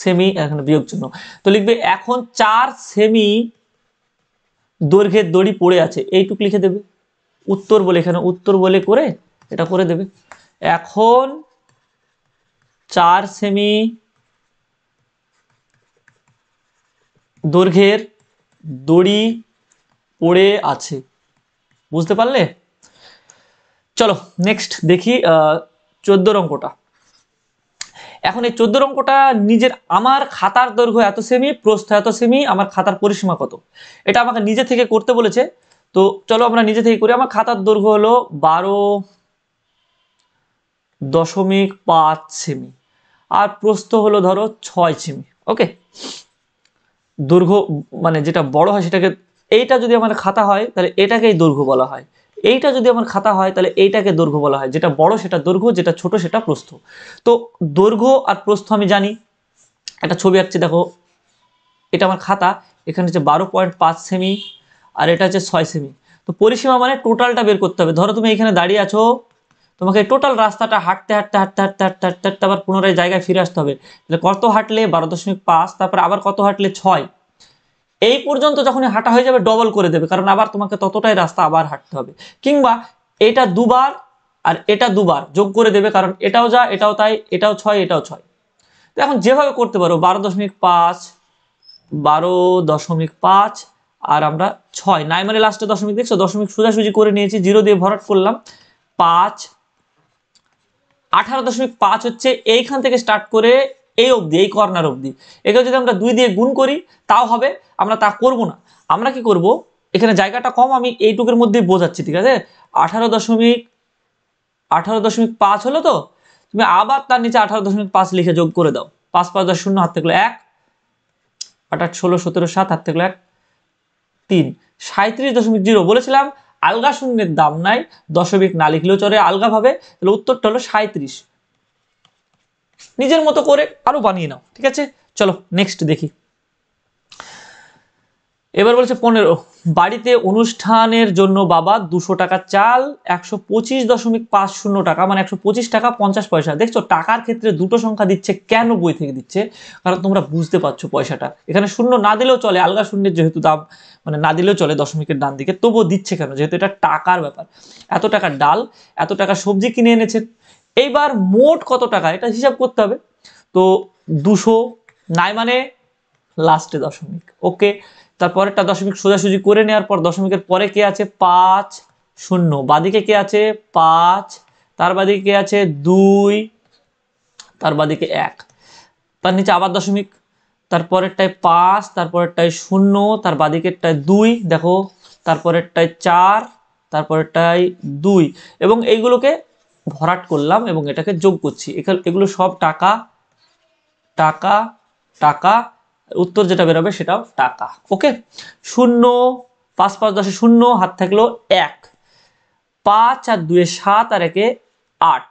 সেমি এখানে বিয়োগ চিহ্ন তো লিখবে এখন চার সেমি দৈর্ঘ্যের দড়ি পড়ে আছে এইটুক লিখে দেবে উত্তর বলে এখানে উত্তর বলে করে এটা করে দেবে এখন চার সেমি দৈর্ঘ্যের দড়ি পড়ে আছে বুঝতে পারলে চলো নেক্সট দেখি চোদ্দোর রঙ্কটা এখন এই চোদ্দ অঙ্কটা নিজের আমার খাতার দৈর্ঘ্য এত সেমি প্রস্থ এত সেমি আমার খাতার পরিসীমা কত এটা আমাকে নিজে থেকে করতে বলেছে তো চলো আমরা নিজে থেকে করি আমার খাতার দৈর্ঘ্য হলো বারো দশমিক পাঁচ সেমি আর প্রস্থ হলো ধরো ছয় সেমি ওকে দৈর্ঘ্য মানে যেটা বড় হয় সেটাকে এইটা যদি আমার খাতা হয় তাহলে এটাকেই দৈর্ঘ্য বলা হয় এইটা যদি আমার খাতা হয় তাহলে এইটাকে দৈর্ঘ্য বলা হয় যেটা বড় সেটা দৈর্ঘ্য যেটা ছোট সেটা প্রস্থ তো দৈর্ঘ্য আর প্রস্থ আমি জানি একটা ছবি আঁকছি দেখো এটা আমার খাতা এখানে হচ্ছে বারো পয়েন্ট পাঁচ সেমি আর এটা হচ্ছে ছয় সেমি তো পরিসীমা মানে টোটালটা বের করতে হবে ধরো তুমি এখানে দাঁড়িয়ে আছো তোমাকে টোটাল রাস্তাটা হাঁটতে হাঁটতে হাঁটতে হাঁটতে হাঁটতে হাঁটতে হাঁটতে আবার পুনরায় জায়গায় ফিরে আসতে হবে তাহলে কত হাঁটলে বারো দশমিক পাঁচ তারপর আবার কত হাঁটলে ছয় এই পর্যন্ত যখনই হাঁটা হয়ে যাবে ডবল করে দেবে কারণ আবার তোমাকে ততটাই রাস্তা আবার হাঁটতে হবে কিংবা এটা দুবার আর এটা দুবার যোগ করে দেবে কারণ এটাও যা এটাও তাই এটাও ছয় এটাও ছয় তো এখন যেভাবে করতে পারো বারো দশমিক পাঁচ বারো দশমিক পাঁচ আর আমরা ছয় নাই মানে লাস্টে দশমিক দেখছো দশমিক সোজাসুজি করে নিয়েছি জিরো দিয়ে ভরাট করলাম পাঁচ আঠারো দশমিক পাঁচ হচ্ছে এইখান থেকে স্টার্ট করে এই অবধি এই কর্নার অবধি এখানে যদি আমরা দুই দিয়ে গুণ করি তাও হবে আমরা তা করব না আমরা কি করব এখানে জায়গাটা কম আমি এইটুকের মধ্যে বোঝাচ্ছি ঠিক আছে আঠারো দশমিক আঠারো দশমিক পাঁচ হলো তো তুমি আবার তার নিচে আঠারো দশমিক পাঁচ লিখে যোগ করে দাও পাঁচ পাঁচ দশ শূন্য হাত থাকলো এক আঠাট ষোলো সতেরো সাত হাত থাকলো এক তিন সাঁত্রিশ দশমিক জিরো বলেছিলাম আলগা শূন্যের দাম নাই দশমিক না লিখলেও চলে আলগাভাবে তাহলে উত্তরটা হলো সাঁত্রিশ নিজের মতো করে আরো বানিয়ে নাও ঠিক আছে চলো নেক্সট দেখি এবার বলছে পনেরো বাড়িতে অনুষ্ঠানের জন্য বাবা দুশো টাকা চাল একশো পঁচিশ দশমিক পাঁচ শূন্য টাকা মানে একশো পঁচিশ টাকা পঞ্চাশ পয়সা দেখছো টাকার ক্ষেত্রে দুটো সংখ্যা দিচ্ছে কেন বই থেকে দিচ্ছে কারণ তোমরা বুঝতে পারছো পয়সাটা এখানে শূন্য না দিলেও চলে আলগা শূন্যের যেহেতু দাম মানে না দিলেও চলে দশমিকের ডান দিকে তবুও দিচ্ছে কেন যেহেতু এটা টাকার ব্যাপার এত টাকার ডাল এত টাকা সবজি কিনে এনেছে এইবার মোট কত টাকা এটা হিসাব করতে হবে তো দুশো নাই মানে লাস্টে দশমিক ওকে তারপরেরটা দশমিক সোজাসুজি করে নেওয়ার পর দশমিকের পরে কে আছে পাঁচ শূন্য বাদিকে কে আছে পাঁচ তার বাদিকে কে আছে দুই তার বাদিকে এক তার নিচে আবার দশমিক তারপরেরটায় পাঁচ তারপরেরটায় শূন্য তার বাদিকেরটায় দুই দেখো তারপরেরটায় চার তারপরেরটায় দুই এবং এইগুলোকে ভরাট করলাম এবং এটাকে যোগ করছি এগুলো সব টাকা টাকা টাকা উত্তর যেটা বেরোবে সেটাও টাকা ওকে শূন্য পাঁচ পাঁচ দশে শূন্য হাত থাকলো এক পাঁচ আর দুয়ে সাত আর একে আট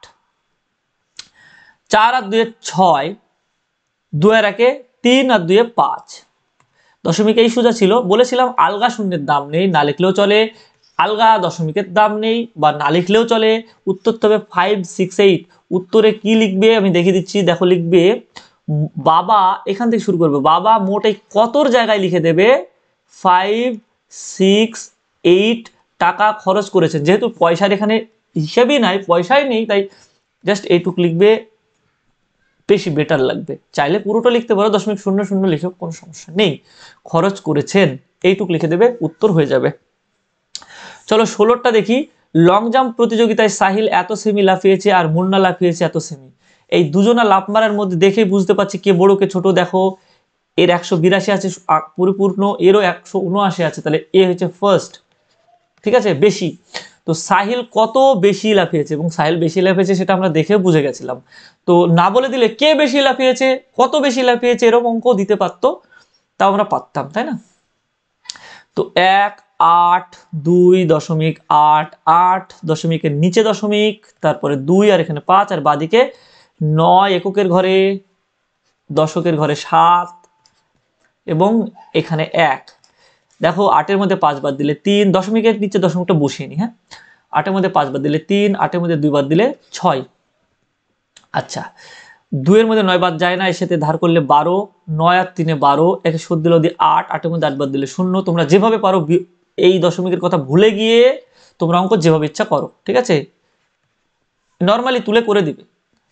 চার আর দুয়ে ছয় দু আর একে তিন আর দুয়ে পাঁচ দশমিক এই সোজা ছিল বলেছিলাম আলগা শূন্যের দাম নেই না লিখলেও চলে আলগা দশমিকের দাম নেই বা না লিখলেও চলে উত্তর তবে ফাইভ সিক্স এইট উত্তরে কি লিখবে আমি দেখিয়ে দিচ্ছি দেখো লিখবে বাবা এখান থেকে শুরু করবে বাবা মোট এই কতর জায়গায় লিখে দেবে ফাইভ সিক্স এইট টাকা খরচ করেছেন যেহেতু পয়সার এখানে হিসেবেই নাই পয়সাই নেই তাই জাস্ট এইটুক লিখবে বেশি বেটার লাগবে চাইলে পুরোটা লিখতে পারো দশমিক শূন্য শূন্য লিখে কোনো সমস্যা নেই খরচ করেছেন এইটুক লিখে দেবে উত্তর হয়ে যাবে চলো ষোলোটা দেখি লং জাম্প প্রতিযোগিতায় সাহিল এত সেমি লাফিয়েছে আর মুন্না লাফিয়েছে এত সেমি এই দুজনা লাফ মারার মধ্যে দেখে বুঝতে পারছি কে বড় কে ছোট দেখো এর একশো বিরাশি আছে পরিপূর্ণ এরও একশো উনআশি আছে তাহলে এ হচ্ছে ফার্স্ট ঠিক আছে বেশি তো সাহিল কত বেশি লাফিয়েছে এবং সাহিল বেশি লাফিয়েছে সেটা আমরা দেখে বুঝে গেছিলাম তো না বলে দিলে কে বেশি লাফিয়েছে কত বেশি লাফিয়েছে এরকম অঙ্ক দিতে পারতো তাও আমরা পারতাম তাই না তো এক আট দুই দশমিক আট আট দশমিকের নিচে দশমিক তারপরে দুই আর এখানে পাঁচ আর বাদিকে নয় এককের ঘরে দশকের ঘরে সাত এবং এখানে এক দেখো আটের মধ্যে পাঁচ বাদ দিলে তিন দশমিকের নিচে দশমিকটা বসিয়ে নি হ্যাঁ আটের মধ্যে পাঁচ বাদ দিলে তিন আটের মধ্যে দুই বাদ দিলে ছয় আচ্ছা দুইয়ের মধ্যে নয় বাদ যায় না এসেতে ধার করলে বারো নয় আর তিনে বারো একে সুদ দিলে আট আটের মধ্যে আট বাদ দিলে শূন্য তোমরা যেভাবে পারো এই দশমিকের কথা ভুলে গিয়ে তোমরা অঙ্ক যেভাবে ইচ্ছা করো ঠিক আছে নর্মালি তুলে করে দিবে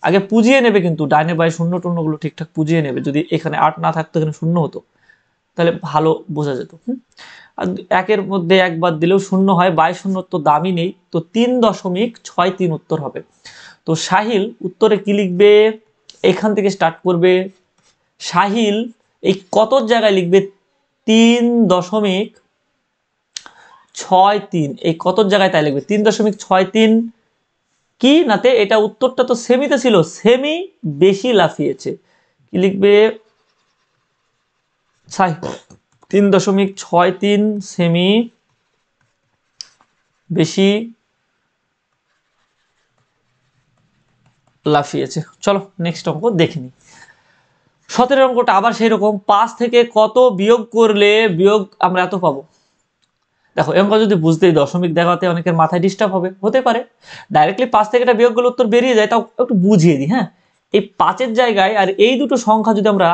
আগে পুজিয়ে নেবে কিন্তু ডাইনে বাই শূন্য টূন্যগুলো ঠিকঠাক পুজিয়ে নেবে যদি এখানে আট না থাকতো এখানে শূন্য হতো তাহলে ভালো বোঝা যেত আর একের মধ্যে একবার দিলেও শূন্য হয় বাই শূন্য তো দামই নেই তো তিন দশমিক ছয় তিন উত্তর হবে তো সাহিল উত্তরে কি লিখবে এখান থেকে স্টার্ট করবে সাহিল এই কত জায়গায় লিখবে তিন দশমিক ছয় তিন এই কত জায়গায় তাই লিখবে তিন দশমিক ছয় তিন কি নাতে এটা উত্তরটা তো সেমিতে ছিল সেমি বেশি লাফিয়েছে কি লিখবে তিন দশমিক ছয় তিন সেমি বেশি লাফিয়েছে চলো নেক্সট অঙ্ক দেখিনি সতেরো অঙ্কটা আবার সেই রকম পাঁচ থেকে কত বিয়োগ করলে বিয়োগ আমরা এত পাবো দেখো অঙ্ক যদি বুঝতেই দশমিক দেখাতে অনেকের মাথায় ডিস্টার্ব হবে হতে পারে ডাইরেক্টলি পাঁচ থেকে একটা বিয়োগগুলো উত্তর বেরিয়ে যায় তাও একটু বুঝিয়ে দিই হ্যাঁ এই পাঁচের জায়গায় আর এই দুটো সংখ্যা যদি আমরা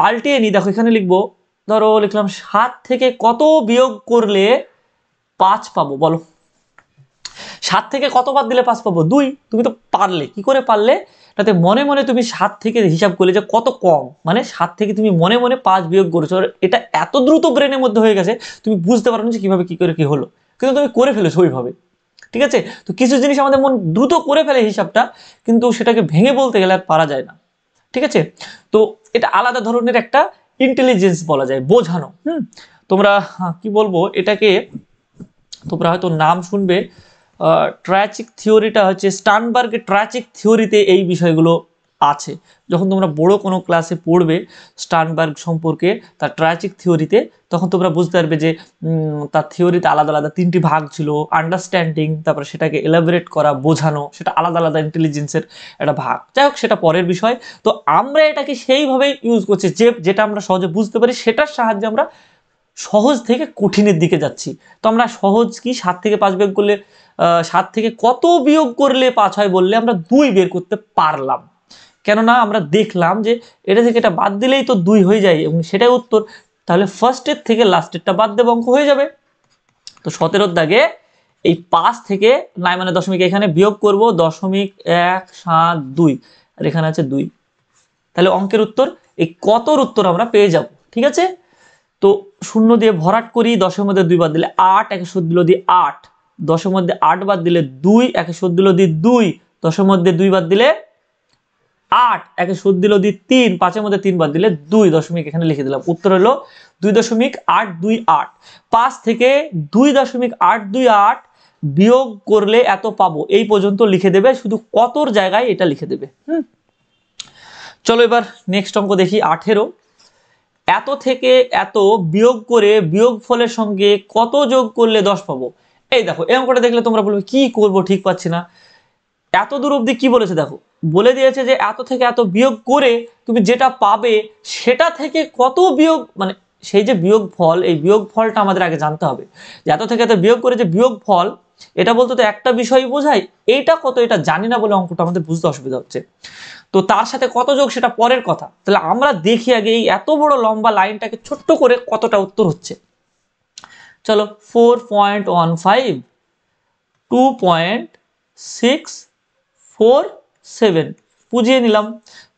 পাল্টিয়ে নিই দেখো এখানে লিখবো ধরো লিখলাম সাত থেকে কত বিয়োগ করলে পাঁচ পাবো বলো সাত থেকে কত বাদ দিলে পাঁচ পাবো দুই তুমি তো পারলে কি করে পারলে তাতে মনে মনে তুমি সাত থেকে হিসাব করলে যে কত কম মানে সাত থেকে তুমি মনে মনে পাঁচ বিয়োগ করেছো এটা এত দ্রুত ব্রেনের মধ্যে হয়ে গেছে তুমি বুঝতে পারো যে কীভাবে কী করে কী হলো কিন্তু তুমি করে ফেলেছো ওইভাবে ঠিক আছে তো কিছু জিনিস আমাদের মন দ্রুত করে ফেলে হিসাবটা কিন্তু সেটাকে ভেঙে বলতে গেলে আর পারা যায় না ঠিক আছে তো এটা আলাদা ধরনের একটা ইন্টেলিজেন্স বলা যায় বোঝানো হুম তোমরা হ্যাঁ, কি বলবো এটাকে তোমরা হয়তো নাম শুনবে ট্র্যাচিক থিওরিটা হচ্ছে স্টানবার্গের ট্র্যাচিক থিওরিতে এই বিষয়গুলো আছে যখন তোমরা বড় কোনো ক্লাসে পড়বে স্টানবার্গ সম্পর্কে তার ট্র্যাচিক থিওরিতে তখন তোমরা বুঝতে পারবে যে তার থিওরিতে আলাদা আলাদা তিনটি ভাগ ছিল আন্ডারস্ট্যান্ডিং তারপরে সেটাকে এলাবোরেট করা বোঝানো সেটা আলাদা আলাদা ইন্টেলিজেন্সের একটা ভাগ যাই হোক সেটা পরের বিষয় তো আমরা এটাকে সেইভাবে ইউজ করছি যে যেটা আমরা সহজে বুঝতে পারি সেটার সাহায্যে আমরা সহজ থেকে কঠিনের দিকে যাচ্ছি তো আমরা সহজ কি সাত থেকে পাঁচ ব্যাগ করলে সাত থেকে কত বিয়োগ করলে পাঁচ হয় বললে আমরা দুই বের করতে পারলাম কেননা আমরা দেখলাম যে এটা থেকে এটা বাদ দিলেই তো দুই হয়ে যায় এবং সেটাই উত্তর তাহলে ফার্স্টের থেকে লাস্টেরটা বাদ দেব অঙ্ক হয়ে যাবে তো সতেরোর দাগে এই পাঁচ থেকে নাই মানে দশমিক এখানে বিয়োগ করব দশমিক এক সাত দুই আর এখানে আছে দুই তাহলে অঙ্কের উত্তর এই কতর উত্তর আমরা পেয়ে যাব ঠিক আছে তো শূন্য দিয়ে ভরাট করি দশের মধ্যে দুই বাদ দিলে আট একশো দিল দিয়ে আট দশের মধ্যে আট বাদ দিলে দুই একে সুদ দিল দি দুই দশের মধ্যে দুই বাদ দিলে আট একে সুদ দিল দি তিন পাঁচের মধ্যে তিন বাদ দিলে দুই দশমিক এখানে লিখে দিলাম উত্তর হলো দুই দশমিক আট দুই আট পাঁচ থেকে দুই দশমিক আট দুই আট বিয়োগ করলে এত পাবো এই পর্যন্ত লিখে দেবে শুধু কতর জায়গায় এটা লিখে দেবে হুম চলো এবার নেক্সট অঙ্ক দেখি আঠেরো এত থেকে এত বিয়োগ করে বিয়োগ ফলের সঙ্গে কত যোগ করলে দশ পাবো এই দেখো এরকম অঙ্কটা দেখলে তোমরা বলবে কি করব ঠিক পাচ্ছি না এত দূর অবধি কি বলেছে দেখো বলে দিয়েছে যে এত থেকে এত বিয়োগ করে তুমি যেটা পাবে সেটা থেকে কত বিয়োগ মানে সেই যে বিয়োগ ফল এই বিয়োগ ফলটা আমাদের আগে জানতে হবে যে এত থেকে এত বিয়োগ করে যে বিয়োগ ফল এটা বলতে তো একটা বিষয় বোঝায় এইটা কত এটা জানি না বলে অঙ্কটা আমাদের বুঝতে অসুবিধা হচ্ছে তো তার সাথে কত যোগ সেটা পরের কথা তাহলে আমরা দেখি আগে এই এত বড় লম্বা লাইনটাকে ছোট্ট করে কতটা উত্তর হচ্ছে চলো four point one five two point six four seven বুঝিয়ে নিলাম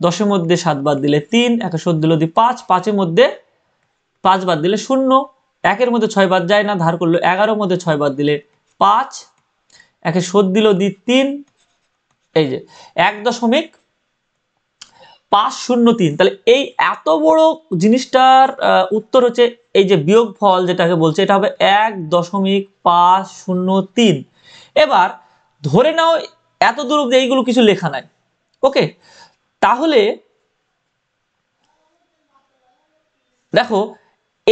দশের মধ্যে সাত বাদ দিলে তিন একশো দিল দি পাঁচ পাঁচের মধ্যে পাঁচ বাদ দিলে শূন্য একের মধ্যে ছয় বাদ যায় না ধার করলো এগারোর মধ্যে ছয় বাদ দিলে পাঁচ একে শোধ দিল দি তিন এই যে এক দশমিক পাঁচ শূন্য তিন তাহলে এই এত বড় জিনিসটার উত্তর হচ্ছে এই যে বিয়োগ ফল যেটাকে বলছে এটা হবে এক দশমিক পাঁচ শূন্য তিন এবার ধরে নাও এত দূর অব্দি এইগুলো কিছু লেখা নাই ওকে তাহলে দেখো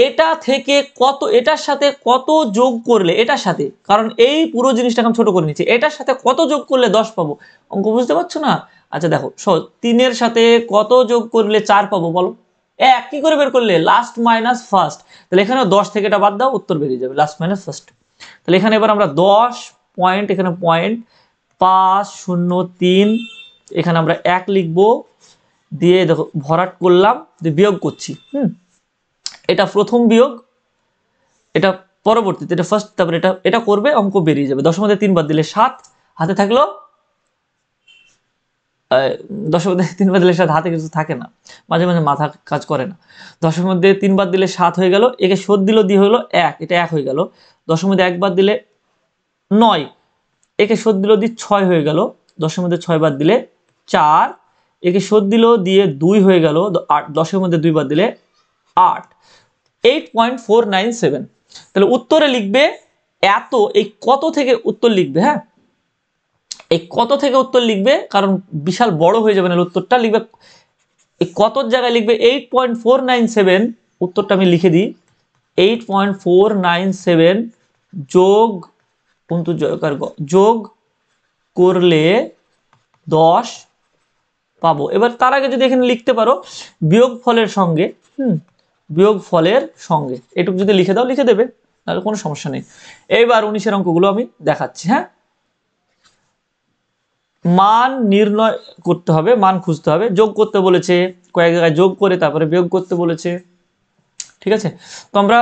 এটা থেকে কত এটার সাথে কত যোগ করলে এটার সাথে কারণ এই পুরো জিনিসটা এখন ছোট করে নিচ্ছি এটার সাথে কত যোগ করলে দশ পাবো অঙ্ক বুঝতে পারছো না আচ্ছা দেখো সহজ তিনের সাথে কত যোগ করলে চার পাবো বলো এক কি করে বের করলে লাস্ট মাইনাস ফার্স্ট তাহলে এখানে দশ থেকে এটা বাদ দাও উত্তর বেরিয়ে যাবে লাস্ট মাইনাস ফার্স্ট তাহলে এখানে এবার আমরা দশ পয়েন্ট এখানে পয়েন্ট পাঁচ শূন্য তিন এখানে আমরা এক লিখবো দিয়ে দেখো ভরাট করলাম দিয়ে বিয়োগ করছি হুম এটা প্রথম বিয়োগ এটা পরবর্তীতে এটা ফার্স্ট তারপরে এটা এটা করবে অঙ্ক বেরিয়ে যাবে দশমতে তিনবার দিলে সাত হাতে থাকলো দশমতে তিনবার দিলে সাত হাতে কিছু থাকে না মাঝে মাঝে মাথা কাজ করে না দশমের মধ্যে তিনবার দিলে সাত হয়ে গেল একে সোধ দিল দিয়ে হলো এক এটা এক হয়ে গেল দশের মধ্যে একবার দিলে নয় একে সোধ দিল দিয়ে ছয় হয়ে গেল দশের মধ্যে ছয়বার দিলে চার একে সোধ দিল দিয়ে দুই হয়ে গেল আট দশের মধ্যে দুইবার দিলে আট eight point four nine seven তাহলে উত্তরে লিখবে এত এই কত থেকে উত্তর লিখবে হ্যাঁ এই কত থেকে উত্তর লিখবে কারণ বিশাল বড় হয়ে যাবে না উত্তরটা লিখবে এই কত জায়গায় লিখবে eight point four nine seven উত্তরটা আমি লিখে দিই eight point four nine seven যোগ পন্তু যোগ করলে দশ পাবো এবার তার আগে যদি এখানে লিখতে পারো বিয়োগ ফলের সঙ্গে হুম বিয়োগ ফলের সঙ্গে এটুকু যদি লিখে দাও লিখে দেবে তাহলে কোনো সমস্যা নেই এইবার উনিশের অঙ্কগুলো আমি দেখাচ্ছি হ্যাঁ মান নির্ণয় করতে হবে মান খুঁজতে হবে যোগ করতে বলেছে কয়েক জায়গায় যোগ করে তারপরে বিয়োগ করতে বলেছে ঠিক আছে তো আমরা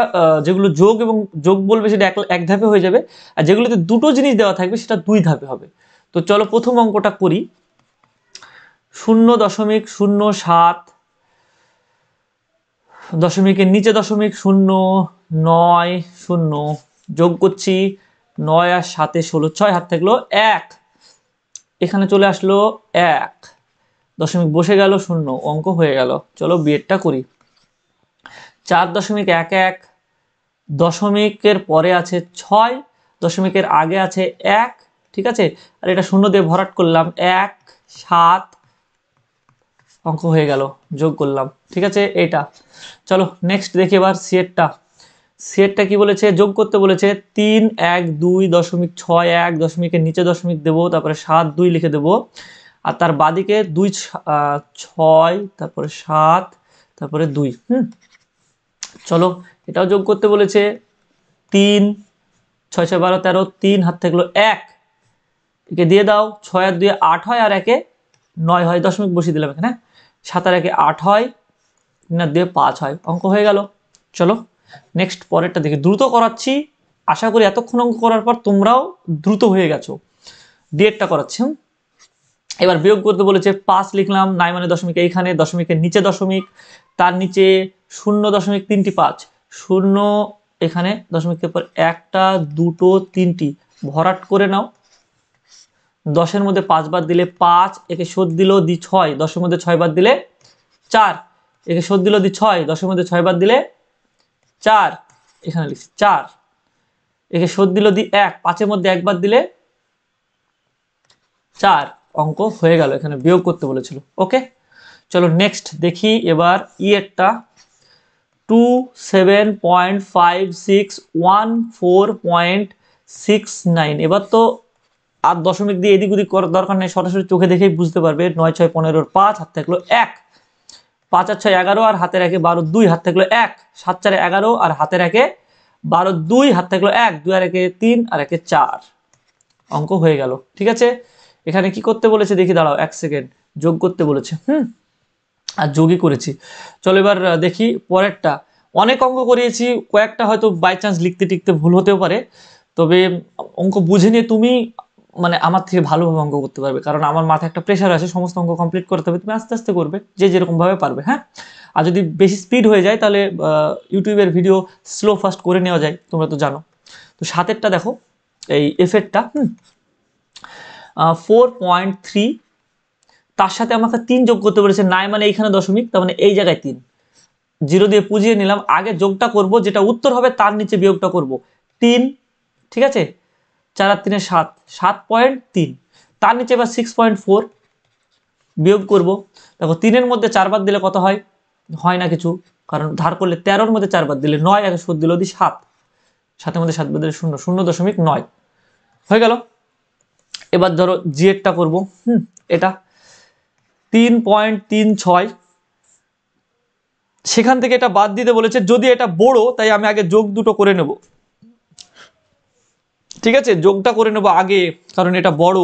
যেগুলো যোগ এবং যোগ বলবে সেটা এক এক ধাপে হয়ে যাবে আর যেগুলোতে দুটো জিনিস দেওয়া থাকবে সেটা দুই ধাপে হবে তো চলো প্রথম অঙ্কটা করি শূন্য দশমিক শূন্য সাত দশমিকের নিচে দশমিক শূন্য নয় শূন্য যোগ করছি নয় আর সাতে ষোলো ছয় হাত থাকলো এক এখানে চলে আসলো এক দশমিক বসে গেল শূন্য অঙ্ক হয়ে গেল চলো বিয়েডটা করি চার দশমিক এক এক দশমিকের পরে আছে ছয় দশমিকের আগে আছে এক ঠিক আছে আর এটা শূন্য দিয়ে ভরাট করলাম এক সাত অঙ্ক হয়ে গেল যোগ করলাম ঠিক আছে এটা চলো নেক্সট দেখি এবার সিয়েরটা সিয়েরটা কি বলেছে যোগ করতে বলেছে তিন এক দুই দশমিক ছয় এক দশমিকের নিচে দশমিক দেবো তারপরে সাত দুই লিখে দেবো আর তার বাদিকে দুই ছয় তারপরে সাত তারপরে দুই হুম চলো এটাও যোগ করতে বলেছে তিন ছয় ছয় বারো তেরো তিন হাত থাকলো এক একে দিয়ে দাও ছয় আর দুই আট হয় আর একে নয় হয় দশমিক বসিয়ে দিলাম এখানে সাতার একে আট হয় না দিয়ে পাঁচ হয় অঙ্ক হয়ে গেল চলো নেক্সট পরেরটা দেখি দ্রুত করাচ্ছি আশা করি এতক্ষণ অঙ্ক করার পর তোমরাও দ্রুত হয়ে গেছো ডিএডটা করাচ্ছি এবার বিয়োগ করতে বলেছে পাঁচ লিখলাম নাই মানে দশমিক এইখানে দশমিকের নিচে দশমিক তার নিচে শূন্য দশমিক তিনটি পাঁচ শূন্য এখানে দশমিকের পর একটা দুটো তিনটি ভরাট করে নাও দশের মধ্যে পাঁচবার দিলে পাঁচ একে শোধ দিল দি ছয় দশের মধ্যে ছয়বার দিলে চার একে শোধ দিল দি ছয় দশের মধ্যে ছয়বার দিলে চার এখানে লিখছি চার একে শোধ দিল দি এক পাঁচের মধ্যে একবার দিলে চার অঙ্ক হয়ে গেল এখানে বিয়োগ করতে বলেছিল ওকে চলো নেক্সট দেখি এবার ই একটা two seven point five six one four point six nine এবার তো আর দশমিক দিয়ে এদিক ওদিক করার দরকার নেই সরাসরি চোখে দেখেই বুঝতে পারবে নয় ছয় পনেরোর পাঁচ হাত থাকলো এক পাঁচ আর ছয় এগারো আর হাতের একে বারো দুই হাত থাকলো এক সাত চারে এগারো আর হাতের একে বারো দুই হাত থাকলো এক দুই আর একে তিন আর একে চার অঙ্ক হয়ে গেল ঠিক আছে এখানে কি করতে বলেছে দেখি দাঁড়াও এক সেকেন্ড যোগ করতে বলেছে হুম আর যোগই করেছি চলো এবার দেখি পরেরটা অনেক অঙ্ক করিয়েছি কয়েকটা হয়তো বাই চান্স লিখতে টিখতে ভুল হতেও পারে তবে অঙ্ক বুঝে নিয়ে তুমি মানে আমার থেকে ভালোভাবে অঙ্ক করতে পারবে কারণ আমার মাথায় একটা প্রেশার আছে সমস্ত অঙ্ক কমপ্লিট করতে হবে তুমি আস্তে আস্তে করবে যে যেরকমভাবে পারবে হ্যাঁ আর যদি বেশি স্পিড হয়ে যায় তাহলে ইউটিউবের ভিডিও স্লো ফাস্ট করে নেওয়া যায় তোমরা তো জানো তো সাতেরটা দেখো এই এফেরটা হুম ফোর পয়েন্ট থ্রি তার সাথে আমাকে তিন যোগ করতে পেরেছে নাই মানে এইখানে দশমিক তার মানে এই জায়গায় তিন জিরো দিয়ে পুজিয়ে নিলাম আগে যোগটা করব যেটা উত্তর হবে তার নিচে বিয়োগটা করব তিন ঠিক আছে চার আর তিনে সাত সাত পয়েন্ট তিন তার নিচে এবার সিক্স পয়েন্ট ফোর বিয়োগ করবো দেখো তিনের মধ্যে চারবার দিলে কত হয় হয় না কিছু কারণ ধার করলে তেরোর মধ্যে চারবার দিলে নয় এক সুদ দিল দিয়ে সাত সাতের মধ্যে সাতবার দিলে শূন্য শূন্য দশমিক নয় হয়ে গেল এবার ধরো জিএডটা করবো হুম এটা তিন পয়েন্ট তিন ছয় সেখান থেকে এটা বাদ দিতে বলেছে যদি এটা বড় তাই আমি আগে যোগ দুটো করে নেব ঠিক আছে যোগটা করে নেব আগে কারণ এটা বড়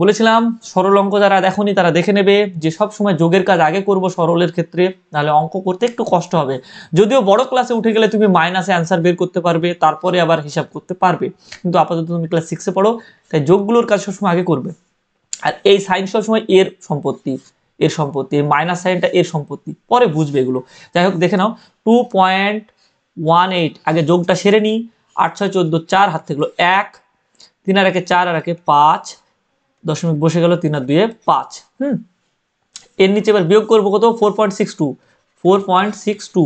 বলেছিলাম সরল অঙ্ক যারা দেখনি তারা দেখে নেবে যে সব সময় যোগের কাজ আগে করব সরলের ক্ষেত্রে নাহলে অঙ্ক করতে একটু কষ্ট হবে যদিও বড় ক্লাসে উঠে গেলে তুমি মাইনাসে অ্যান্সার বের করতে পারবে তারপরে আবার হিসাব করতে পারবে কিন্তু আপাতত তুমি ক্লাস সিক্সে পড়ো তাই যোগগুলোর কাজ সবসময় আগে করবে আর এই সাইন সবসময় এর সম্পত্তি এর সম্পত্তি মাইনাস সাইনটা এর সম্পত্তি পরে বুঝবে এগুলো যাই হোক দেখে নাও টু পয়েন্ট ওয়ান এইট আগে যোগটা সেরে নিই আট ছয় চোদ্দ চার হাত থাকলো এক তিন আর একে চার আর একে পাঁচ দশমিক বসে গেল তিন আর দুয়ে পাঁচ হুম এর নিচে এবার বিয়োগ করবো কত four point six two four point six two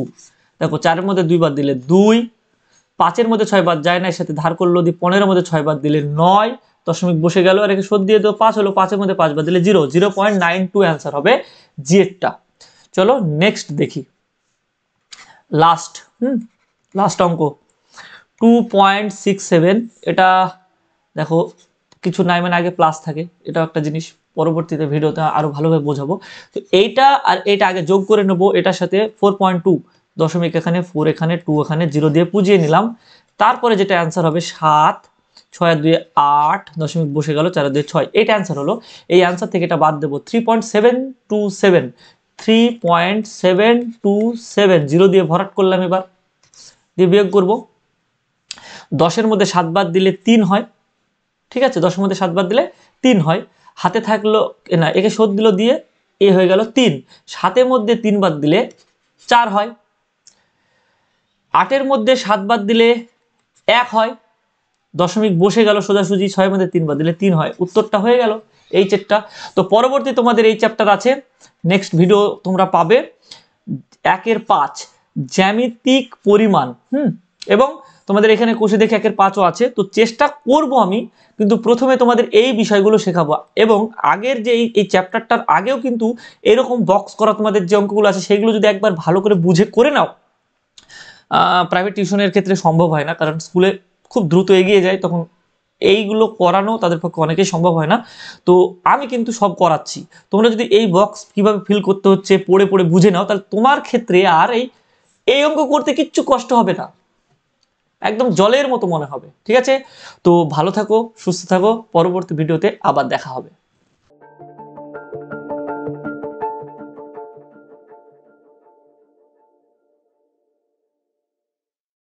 দেখো চারের মধ্যে দুই বাদ দিলে দুই পাঁচের মধ্যে ছয় বাদ যায় না এর সাথে ধার করলো দিয়ে পনেরোর মধ্যে ছয় বাদ দিলে নয় দশমিক বসে গেল আর একে সোধ দিয়ে তো পাঁচ হলো পাঁচের মধ্যে পাঁচ বাদ দিলে zero zero point nine two answer হবে এরটা চলো নেক্সট দেখি লাস্ট হুম লাস্ট অঙ্ক টু পয়েন্ট সিক্স সেভেন এটা দেখো কিছু নাইমেন আগে প্লাস থাকে এটাও একটা জিনিস পরবর্তীতে ভিডিওতে আরও ভালোভাবে বোঝাবো তো এইটা আর এটা আগে যোগ করে নেবো এটার সাথে ফোর পয়েন্ট টু দশমিক এখানে ফোর এখানে টু এখানে জিরো দিয়ে পুজিয়ে নিলাম তারপরে যেটা অ্যান্সার হবে সাত ছয় দুই আট দশমিক বসে গেল চার দুই ছয় এইটা অ্যান্সার হলো এই অ্যান্সার থেকে এটা বাদ দেবো three point seven two seven three point seven two seven zero দিয়ে ভরাট করলাম এবার দিয়ে বিয়োগ করবো দশের মধ্যে সাত বাদ দিলে তিন হয় ঠিক আছে দশের মধ্যে সাত দিলে তিন হয় হাতে থাকলো না একে শোধ দিল দিয়ে এ হয়ে গেল তিন সাতের মধ্যে তিন দিলে চার হয় আটের মধ্যে সাত বাদ দিলে এক হয় দশমিক বসে গেল সোজাসুজি ছয়ের মধ্যে তিন দিলে তিন হয় উত্তরটা হয়ে গেল এই চেটটা তো পরবর্তী তোমাদের এই চ্যাপ্টার আছে নেক্সট ভিডিও তোমরা পাবে একের পাঁচ জ্যামিতিক পরিমাণ হুম এবং তোমাদের এখানে কোষে দেখে একের পাঁচও আছে তো চেষ্টা করব আমি কিন্তু প্রথমে তোমাদের এই বিষয়গুলো শেখাবো এবং আগের যে এই চ্যাপ্টারটার আগেও কিন্তু এরকম বক্স করা তোমাদের যে অঙ্কগুলো আছে সেগুলো যদি একবার ভালো করে বুঝে করে নাও প্রাইভেট টিউশনের ক্ষেত্রে সম্ভব হয় না কারণ স্কুলে খুব দ্রুত এগিয়ে যায় তখন এইগুলো করানো তাদের পক্ষে অনেকেই সম্ভব হয় না তো আমি কিন্তু সব করাচ্ছি তোমরা যদি এই বক্স কিভাবে ফিল করতে হচ্ছে পড়ে পড়ে বুঝে নাও তাহলে তোমার ক্ষেত্রে আর এই এই অঙ্ক করতে কিচ্ছু কষ্ট হবে না একদম জলের মতো মনে হবে ঠিক আছে তো ভালো থাকো সুস্থ থাকো পরবর্তী ভিডিওতে আবার দেখা হবে